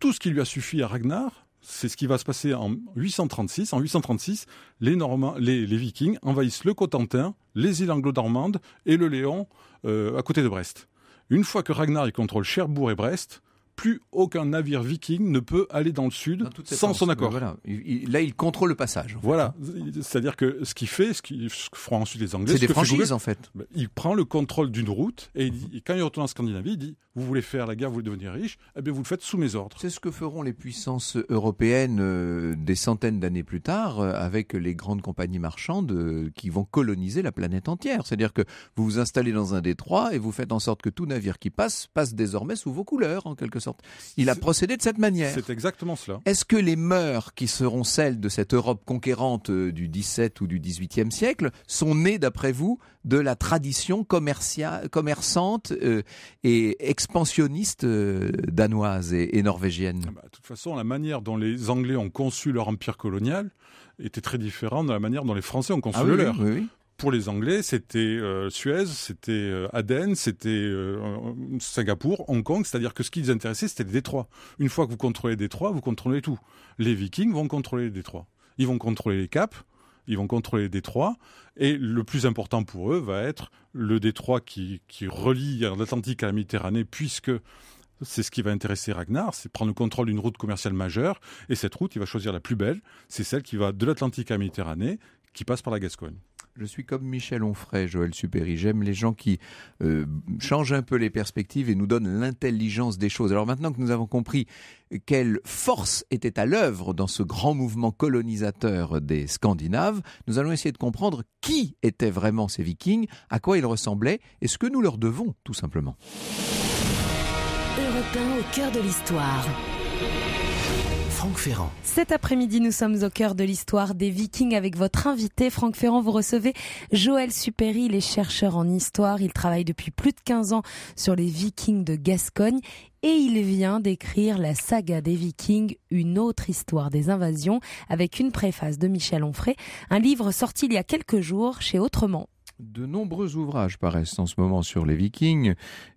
Speaker 3: Tout ce qui lui a suffi à Ragnar, c'est ce qui va se passer en 836. En 836, les, Normands, les, Vikings envahissent le Cotentin, les îles anglo-normandes et le Léon euh, à côté de Brest. Une fois que Ragnar y contrôle Cherbourg et Brest, plus aucun navire viking ne peut aller dans le sud sans son accord. là,
Speaker 2: il
Speaker 3: contrôle le passage. Voilà. C'est-à-dire que ce qu'il fait, ce, qui feront ensuite les Anglais, c'est des franchises en fait. Ben, il prend le contrôle d'une route et, quand il retourne en Scandinavie, il dit vous voulez
Speaker 2: faire la guerre, vous voulez devenir riche, eh bien vous le faites sous mes ordres. C'est ce que feront les puissances européennes euh, des centaines d'années plus tard euh, avec les grandes compagnies marchandes euh, qui vont coloniser la planète entière. C'est-à-dire que vous vous installez dans un détroit et vous faites en sorte que tout navire qui passe passe désormais sous vos couleurs en quelque sorte. Il a procédé de cette manière. C'est exactement cela. Est-ce que les mœurs qui seront celles de cette Europe conquérante euh, du XVIIe ou du XVIIIe siècle sont nées, d'après vous, de la tradition commerçante euh, et expansionniste euh, danoise et, norvégienne ah bah, De
Speaker 3: toute façon, la manière dont les Anglais ont conçu leur empire colonial était très différente de la manière dont les Français ont conçu ah le leur pour les Anglais, c'était euh, Suez, c'était euh, Aden, c'était euh, Singapour, Hong Kong, c'est-à-dire que ce qui les intéressait, c'était les détroits. Une fois que vous contrôlez les détroits, vous contrôlez tout. Les Vikings vont contrôler les détroits. Ils vont contrôler les caps, ils vont contrôler les détroits, et le plus important pour eux va être le détroit qui, qui relie l'Atlantique à la Méditerranée, puisque c'est ce qui va intéresser Ragnar, c'est prendre le contrôle d'une route commerciale majeure, et cette route, il va choisir la plus belle, c'est celle qui va de l'Atlantique à la Méditerranée, qui passe par la Gascogne.
Speaker 2: Je suis comme Michel Onfray, Joël Supéry. J'aime les gens qui euh, changent un peu les perspectives et nous donnent l'intelligence des choses. Alors maintenant que nous avons compris quelle force était à l'œuvre dans ce grand mouvement colonisateur des Scandinaves, nous allons essayer de comprendre qui étaient vraiment ces Vikings, à quoi ils ressemblaient et ce que nous leur devons, tout simplement.
Speaker 1: au cœur de l'histoire. Franck Ferrand. Cet après-midi, nous sommes au cœur de l'histoire des Vikings avec votre invité Franck Ferrand. Vous recevez Joël Supéry, il est chercheur en histoire. Il travaille depuis plus de 15 ans sur les Vikings de Gascogne et il vient d'écrire la saga des Vikings, une autre histoire des invasions, avec une préface de Michel Onfray, un livre sorti il y a quelques jours chez Autrement.
Speaker 2: De nombreux ouvrages paraissent en ce moment sur les Vikings.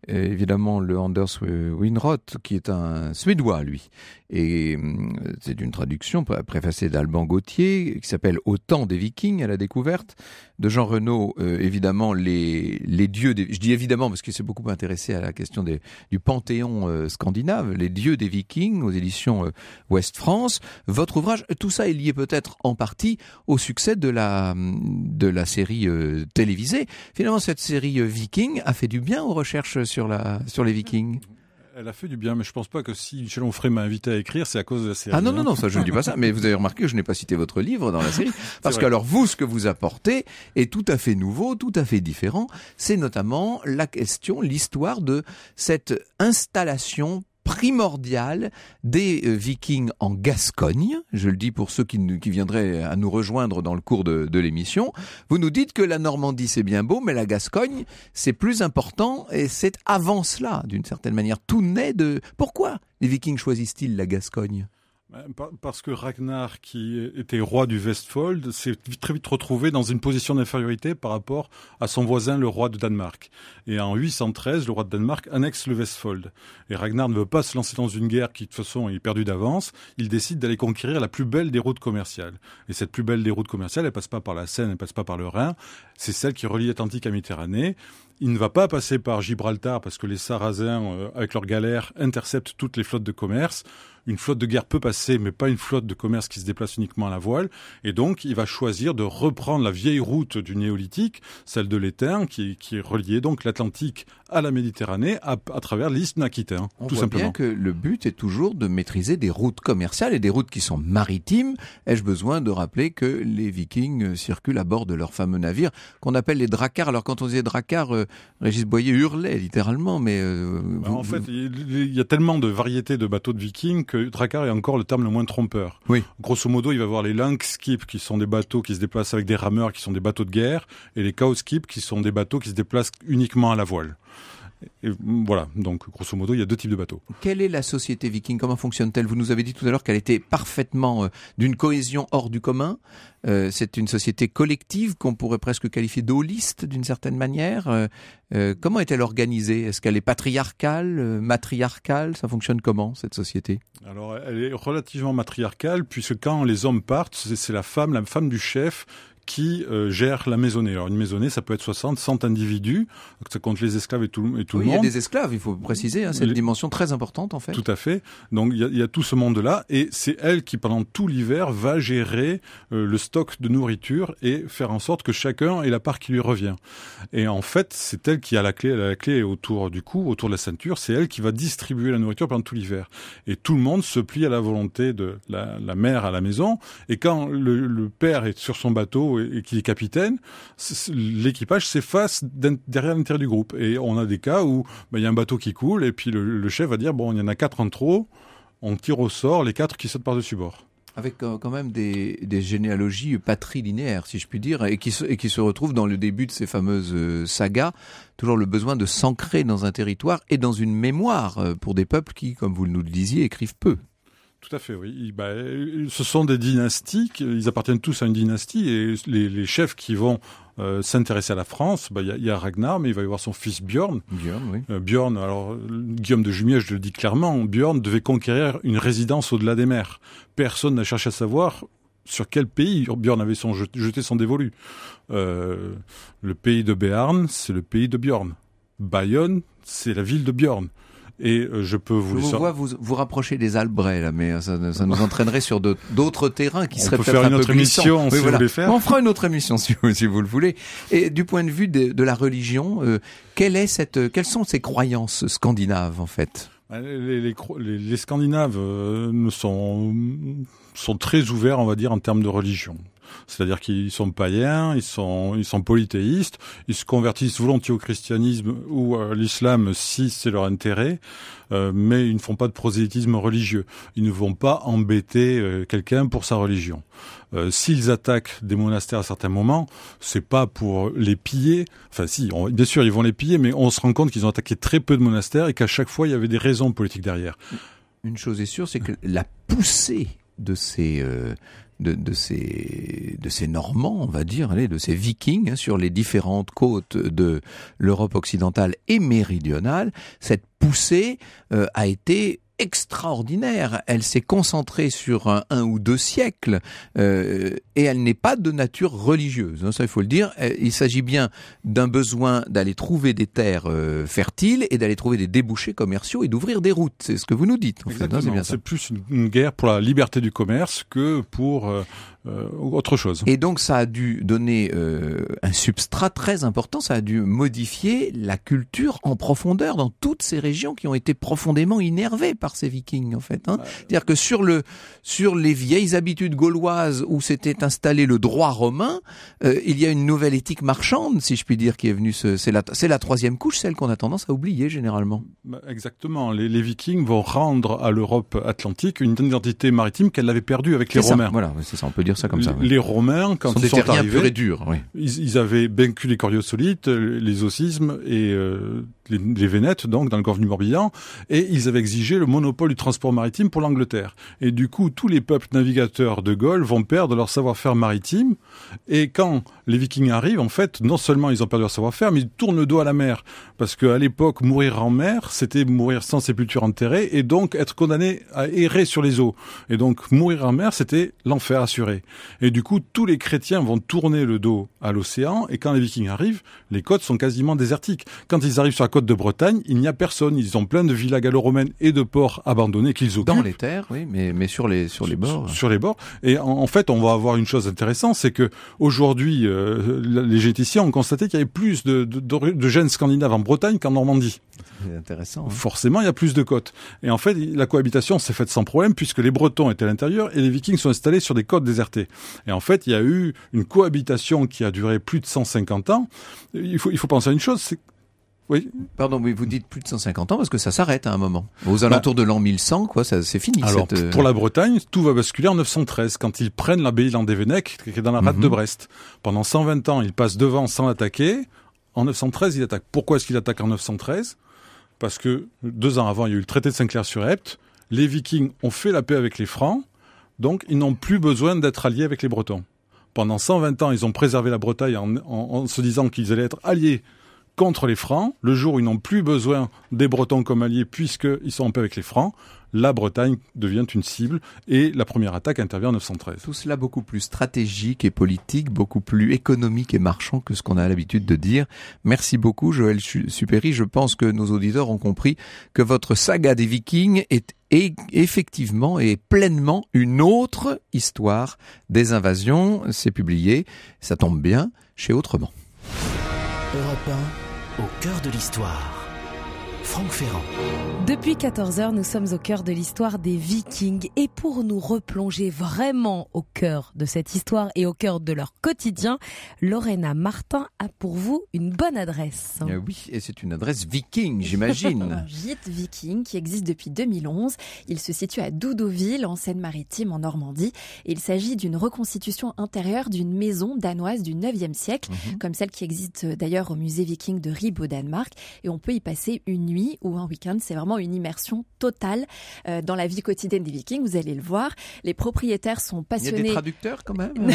Speaker 2: évidemment, le Anders Winroth, qui est un Suédois, lui. Et euh, c'est une traduction préfacée d'Alban Gauthier, qui s'appelle Au temps des Vikings, à la découverte de Jean Renaud, euh, évidemment, les, les dieux, des, je dis évidemment parce qu'il s'est beaucoup intéressé à la question du panthéon euh, scandinave, les dieux des vikings aux éditions euh, Ouest France. Votre ouvrage, tout ça est lié peut-être en partie au succès de la, de la série télévisée. Finalement, cette série viking a fait du bien aux recherches sur, la, sur les vikings
Speaker 3: elle a fait du bien, mais je pense pas que si Michel Onfray m'a invité à écrire, c'est à cause de la Ah non, non, hein. non, ça je ne dis pas ça, mais vous
Speaker 2: avez remarqué que je n'ai pas cité votre livre dans la série. Parce que alors vous, ce que vous apportez est tout à fait nouveau, tout à fait différent. C'est notamment la question, l'histoire de cette installation primordial des euh, Vikings en Gascogne. Je le dis pour ceux qui, viendraient à nous rejoindre dans le cours de, de l'émission. Vous nous dites que la Normandie c'est bien beau, mais la Gascogne c'est plus important et c'est avant cela d'une certaine manière. Tout naît de... Pourquoi les Vikings choisissent-ils la Gascogne
Speaker 3: euh, parce que Ragnar, qui était roi du Westfold, s'est très vite retrouvé dans une position d'infériorité par rapport à son voisin, le roi de Danemark. Et en 813, le roi de Danemark annexe le Westfold. Et Ragnar ne veut pas se lancer dans une guerre qui, de toute façon, est perdue d'avance. Il décide d'aller conquérir la plus belle des routes commerciales. Et cette plus belle des routes commerciales, elle passe pas par la Seine, elle passe pas par le Rhin. C'est celle qui relie l'Atlantique à Méditerranée. Il ne va pas passer par Gibraltar parce que les Sarrasins, euh, avec leurs galères, interceptent toutes les flottes de commerce une flotte de guerre peut passer, mais pas une flotte de commerce qui se déplace uniquement à la voile. Et donc, il va choisir de reprendre la vieille route du néolithique, celle de l'étern, qui, qui reliait donc l'Atlantique à la Méditerranée à, travers l'Isthme aquitain.
Speaker 2: On tout voit simplement. bien que le but est toujours de maîtriser des routes commerciales et des routes qui sont maritimes. Ai-je besoin de rappeler que les Vikings euh, circulent à bord de leurs fameux navires qu'on appelle les dracars Alors, quand on disait dracars, euh, Régis Boyer hurlait littéralement, mais euh, bah, en fait,
Speaker 3: il y a tellement de variétés de bateaux de Vikings que que est encore le terme le moins trompeur.
Speaker 2: Oui. Grosso
Speaker 3: modo, il va voir les langskip qui sont des bateaux qui se déplacent avec des rameurs qui sont des bateaux de guerre et les skip qui sont des bateaux qui se déplacent uniquement à la voile. Et mm, voilà, donc grosso modo, il y a
Speaker 2: deux types de bateaux. Quelle est la société viking Comment fonctionne-t-elle Vous nous avez dit tout à l'heure qu'elle était parfaitement euh, d'une cohésion hors du commun. Euh, c'est une société collective qu'on pourrait presque qualifier d'holiste d'une certaine manière. Euh, comment est-elle organisée Est-ce qu'elle est patriarcale, matriarcale Ça fonctionne comment cette société
Speaker 3: Alors, elle est relativement matriarcale puisque quand les hommes partent, c'est la femme, la femme du chef qui euh, gère la maisonnée. Alors une maisonnée, ça peut être 60, 100 individus, ça compte les esclaves et tout, le monde. Il y a des esclaves, il faut préciser, hein, c'est une dimension très importante en fait. Tout à fait. Donc il y a, y a tout ce monde-là, et c'est elle qui pendant tout l'hiver va gérer euh, le stock de nourriture et faire en sorte que chacun ait la part qui lui revient. Et en fait, c'est elle qui a la clé, elle la clé autour du cou, autour de la ceinture, c'est elle qui va distribuer la nourriture pendant tout l'hiver. Et tout le monde se plie à la volonté de la, la mère à la maison, et quand le, le père est sur son bateau, et, qui est capitaine, l'équipage s'efface derrière l'intérieur du groupe. Et on a des cas où bah, il y a un bateau qui coule et puis le, chef
Speaker 2: va dire bon, il y en a quatre en trop, on tire au sort les quatre qui sautent par-dessus bord avec euh, quand même des, généalogies patrilinéaires, si je puis dire, et qui se retrouvent dans le début de ces fameuses euh, sagas. Toujours le besoin de s'ancrer dans un territoire et dans une mémoire euh, pour des peuples qui, comme vous nous le disiez, écrivent peu.
Speaker 3: Tout à fait, oui. Bah, euh, ce sont des dynasties, ils appartiennent tous à une dynastie, et les, chefs qui vont euh, s'intéresser à la France, bah, il y, a, Ragnar, mais il va y avoir son fils Bjorn. Bjorn, oui. Euh, alors Guillaume de je le dis clairement, Bjorn devait conquérir une résidence au-delà des mers. Personne n'a cherché à savoir sur quel pays Bjorn avait jeté son dévolu. le pays de Béarn, c'est le pays de Bjorn. Bayonne, c'est la ville de Bjorn. Et
Speaker 2: euh, je peux vous. vous vois vous, vous rapprocher des Albrets là, mais euh, ça, nous bah. entraînerait sur d'autres terrains qui seraient peut-être faire une autre émission. Si vous faire. On fera une autre émission si, vous le voulez. Et du point de vue de, la religion, euh, quelles sont ces croyances scandinaves en fait
Speaker 3: bah, les, Scandinaves sont, sont très ouverts, on va dire, en termes de religion c'est-à-dire qu'ils sont païens, ils sont, ils sont polythéistes, ils se convertissent volontiers au christianisme ou à l'islam si c'est leur intérêt, euh, mais ils ne font pas de prosélytisme religieux. Ils ne vont pas embêter euh, quelqu'un pour sa religion. Euh, s'ils attaquent des monastères à certains moments, c'est pas pour les piller. Enfin, si, bien sûr, ils vont les piller, mais on se rend compte qu'ils ont attaqué très peu de monastères et qu'à chaque fois, il y avait des
Speaker 2: raisons politiques derrière. Une chose est sûre, c'est que la poussée de ces, de, ces, de ces Normands, on va dire, allez, de ces Vikings hein, sur les différentes côtes de l'Europe occidentale et méridionale, cette poussée euh, a été extraordinaire. Elle s'est concentrée sur un, ou deux siècles euh, et elle n'est pas de nature religieuse. Hein, ça, il faut le dire. Euh, il s'agit bien d'un besoin d'aller trouver des terres euh, fertiles et d'aller trouver des débouchés commerciaux et d'ouvrir des routes. C'est ce que vous nous dites. En fait, hein, c'est plus une, guerre pour la liberté du commerce que pour euh, autre chose. Et donc ça a dû donner euh, un substrat très important, ça a dû modifier la culture en profondeur dans toutes ces régions qui ont été profondément innervées par ces vikings en fait. Hein. C'est-à-dire que sur, le, sur les vieilles habitudes gauloises où s'était installé le droit romain, euh, il y a une nouvelle éthique marchande, si je puis dire, qui est venue. C'est la, la troisième couche, celle qu'on a tendance à oublier généralement.
Speaker 3: Bah, exactement. Les, vikings vont rendre à l'Europe atlantique une identité maritime qu'elle avait perdue avec les Romains.
Speaker 2: Voilà, c'est ça, on peut dire les Romains, quand ils sont arrivés,
Speaker 3: ils, avaient vaincu les coriocelites, euh, les osismes et euh, les, Vénètes, donc, dans le golfe du Morbihan, et ils avaient exigé le monopole du transport maritime pour l'Angleterre. Et du coup, tous les peuples navigateurs de Gaulle vont perdre leur savoir-faire maritime, et quand les Vikings arrivent, en fait, non seulement ils ont perdu leur savoir-faire, mais ils tournent le dos à la mer. Parce qu'à l'époque, mourir en mer, c'était mourir sans sépulture enterrée, et donc être condamné à errer sur les eaux. Et donc, mourir en mer, c'était l'enfer assuré. Et du coup, tous les chrétiens vont tourner le dos à l'océan, et quand les Vikings arrivent, les côtes sont quasiment désertiques. Quand ils arrivent sur côte de Bretagne, il n'y a personne. Ils ont plein de villas gallo-romaines et de ports abandonnés qu'ils occupent. Dans les terres, oui, mais, mais sur, les, sur les bords. Sur, les bords. Et en, fait, on va avoir une chose intéressante, c'est que aujourd'hui, euh, les généticiens ont constaté qu'il y avait plus de, de, gènes scandinaves en Bretagne qu'en Normandie.
Speaker 2: C'est intéressant. Hein.
Speaker 3: Forcément, il y a plus de côtes. Et en fait, la cohabitation s'est faite sans problème puisque les Bretons étaient à l'intérieur et les Vikings sont installés sur des côtes désertées. Et en fait, il y a eu une cohabitation qui a duré plus de 150 ans.
Speaker 2: Il faut, il faut penser à une chose, c'est Pardon, mais vous dites plus de 150 ans parce que ça s'arrête à un moment. Aux bah. alentours de l'an 1100, quoi, ça, c'est fini. Euh, pour la Bretagne, tout va basculer en 913 quand
Speaker 3: ils prennent l'abbaye Landévenec qui est dans la rade de mhm. Brest. Pendant 120 ans, ils passent devant sans l'attaquer. En 913, ils attaquent. Pourquoi est-ce qu'ils attaquent en 913 Parce que deux ans avant, il y a eu le traité de Saint-Clair-sur-Epte. Les Vikings ont fait la paix avec les Francs, donc ils n'ont plus besoin d'être alliés avec les Bretons pendant 120 ans, ils ont préservé la Bretagne en se disant qu'ils allaient être alliés contre les Francs. Le jour où ils n'ont plus besoin des Bretons comme alliés puisqu'ils sont en paix avec les Francs, la Bretagne devient une cible et la première attaque intervient en 913.
Speaker 2: Tout cela beaucoup plus stratégique et politique, beaucoup plus économique et marchand que ce qu'on a l'habitude de dire. Merci beaucoup Joël Supéry. Je pense que nos auditeurs ont compris que votre saga des Vikings est effectivement et pleinement une autre histoire des invasions. C'est publié, ça tombe bien, chez Autrement
Speaker 1: au cœur de l'histoire. Franck Ferrand. Depuis 14 heures, nous sommes au cœur de l'histoire des Vikings et pour nous replonger vraiment au cœur de cette histoire et au cœur de leur quotidien, Lorena Martin a pour vous
Speaker 4: une bonne adresse. Euh, oui,
Speaker 2: et c'est une adresse viking, j'imagine.
Speaker 4: Gîte viking qui existe depuis 2011. Il se situe à Doudouville en Seine-Maritime, en Normandie. Et il s'agit d'une reconstitution intérieure d'une maison danoise du 9e siècle, mhm. comme celle qui existe d'ailleurs au musée viking de Ribe au Danemark. Et on peut y passer une nuit ou un week-end. C'est vraiment une immersion totale euh, dans la vie quotidienne des Vikings. Vous allez le voir. Les propriétaires sont passionnés. Il y a des traducteurs quand même.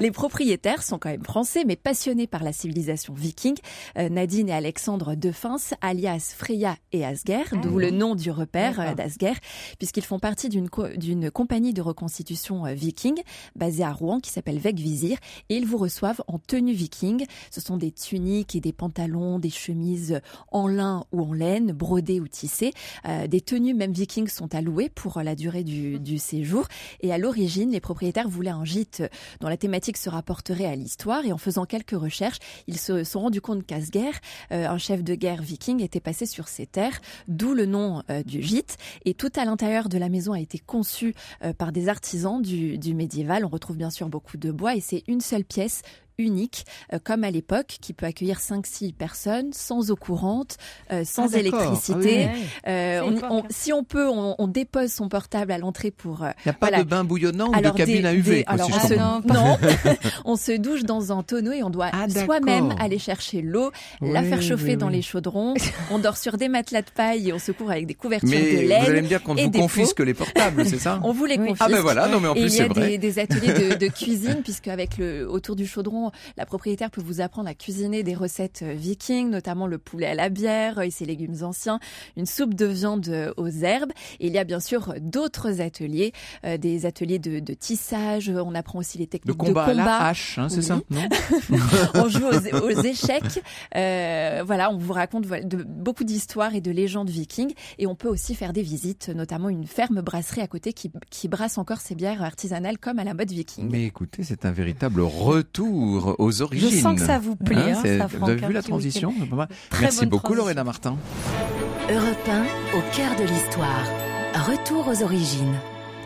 Speaker 4: les propriétaires sont quand même français, mais passionnés par la civilisation viking. Euh, Nadine et Alexandre de Fins, alias Freya et Asger, ah d'où le nom du repère euh, d'Asger, puisqu'ils font partie d'une d'une compagnie de reconstitution viking basée à Rouen qui s'appelle vec Vizir. Et ils vous reçoivent en tenue viking. Ce sont des tuniques et des pantalons, des chemises en lin ou en laine, brodée ou tissée euh, des tenues même vikings sont allouées pour la durée mm. du, séjour. Et à l'origine, les propriétaires voulaient un gîte dont la thématique se rapporterait à l'histoire. Et en faisant quelques recherches, ils se sont rendus compte qu'à ce euh, un chef de guerre viking était passé sur ces terres, d'où le nom euh, du gîte. Et tout à l'intérieur de la maison a été conçu par des artisans du médiéval. On retrouve bien sûr beaucoup de bois et c'est une seule pièce, unique, euh, comme à l'époque, qui peut accueillir 5-6 personnes sans eau courante, euh, sans ah, électricité. Ah euh, hein. si on peut, on, dépose son portable à l'entrée pour. Il n'y a pas de bain
Speaker 2: bouillonnant ou de cabine à UV. alors on, se, non,
Speaker 4: on se douche dans un tonneau et on doit ah, soi-même aller chercher l'eau, la faire chauffer dans les chaudrons. On dort sur des matelas de paille et on se couvre avec des couvertures de laine. Vous allez me dire qu'on vous confisque les
Speaker 2: portables, c'est ça On
Speaker 4: vous les confisque. Ah ben voilà, non mais en plus c'est vrai. Il y a des, des ateliers de, de cuisine puisque avec le autour du chaudron la propriétaire peut vous apprendre à cuisiner des recettes euh, vikings, notamment le poulet à la bière euh, et ses légumes anciens, une soupe de viande euh, aux herbes. Et il y a bien sûr d'autres ateliers, des ateliers de, tissage. On apprend aussi les techniques de combat. À la hein, c'est
Speaker 2: On joue aux, échecs.
Speaker 4: voilà, on vous raconte beaucoup d'histoires et de légendes vikings. Et on peut aussi faire des visites, notamment une ferme brasserie à côté qui, qui brasse encore ses bières artisanales comme à la mode viking.
Speaker 2: Mais écoutez, c'est un véritable retour aux origines. Je sens que ça vous plaît. Hein, hein, vous avez vu la hein, transition Merci beaucoup transition. Lorena Martin.
Speaker 4: Europe 1, au
Speaker 1: cœur de l'histoire. Retour aux origines.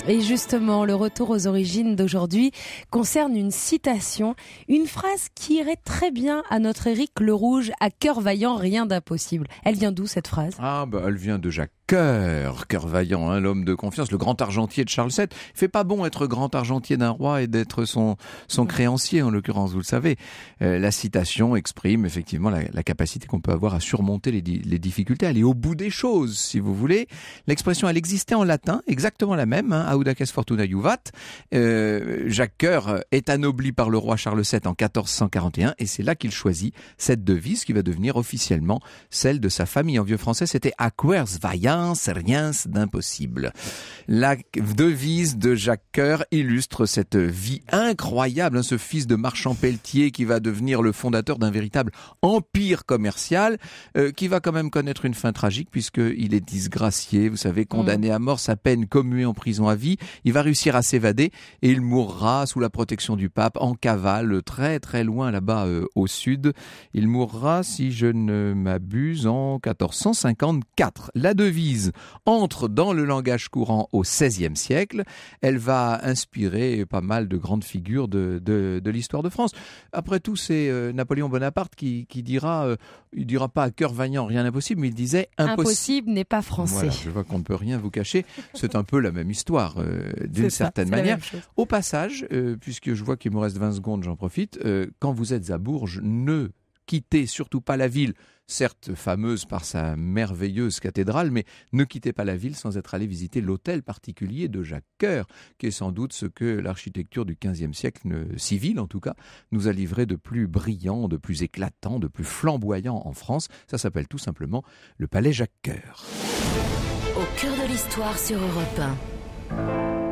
Speaker 1: Et justement, le retour aux origines d'aujourd'hui concerne une citation, une phrase qui irait très bien à notre Éric le Rouge, à cœur vaillant, rien d'impossible. Elle vient d'où cette phrase
Speaker 2: Ah, bah, elle vient de Jacques cœur, cœur vaillant, hein, l'homme de confiance, le grand argentier de Charles VII. Il fait pas bon être grand argentier d'un roi et d'être son, son mm. créancier, en l'occurrence, vous le savez. Euh, la citation exprime effectivement la, capacité qu'on peut avoir à surmonter les, les, difficultés, aller au bout des choses, si vous voulez. L'expression, elle existait en latin, exactement la même, hein, audaces fortuna juvat. Euh, Jacques Cœur euh, est anobli par le roi Charles VII en 1441 et c'est là qu'il choisit cette devise qui va devenir officiellement celle de sa famille. En vieux français, c'était aquers vaillant c'est rien d'impossible. La devise de Jacques Coeur illustre cette vie incroyable, hein, ce fils de marchand pelletier qui va devenir le fondateur d'un véritable empire commercial, euh, qui va quand même connaître une fin tragique puisqu'il est disgracié, vous savez, mm. condamné à mort, sa peine commuée en prison à vie. Il va réussir à s'évader et il mourra sous la protection du pape en cavale, très très loin là-bas euh, au sud. Il mourra, si je ne m'abuse, en 1454. La devise entre dans le langage courant au XVIe siècle, elle va inspirer pas mal de grandes figures de, l'histoire de France. Après tout, c'est euh, Napoléon Bonaparte qui, qui dira, euh, il dira pas à cœur vaillant rien impossible, mais il disait impossible,
Speaker 1: n'est pas français.
Speaker 2: je vois qu'on ne peut rien vous cacher. C'est un peu la même histoire euh, d'une certaine manière. Au passage, puisque je vois qu'il me reste 20 secondes, j'en profite. quand vous êtes à Bourges, ne quittez surtout pas la ville certes fameuse par sa merveilleuse cathédrale, mais ne quittez pas la ville sans être allé visiter l'hôtel particulier de Jacques Coeur, qui est sans doute ce que l'architecture du XVe siècle, euh, civile en tout cas, nous a livré de plus brillant, de plus éclatant, de plus flamboyant en France. Ça s'appelle tout simplement le Palais Jacques Coeur.
Speaker 1: Au cœur de l'histoire sur Europe 1.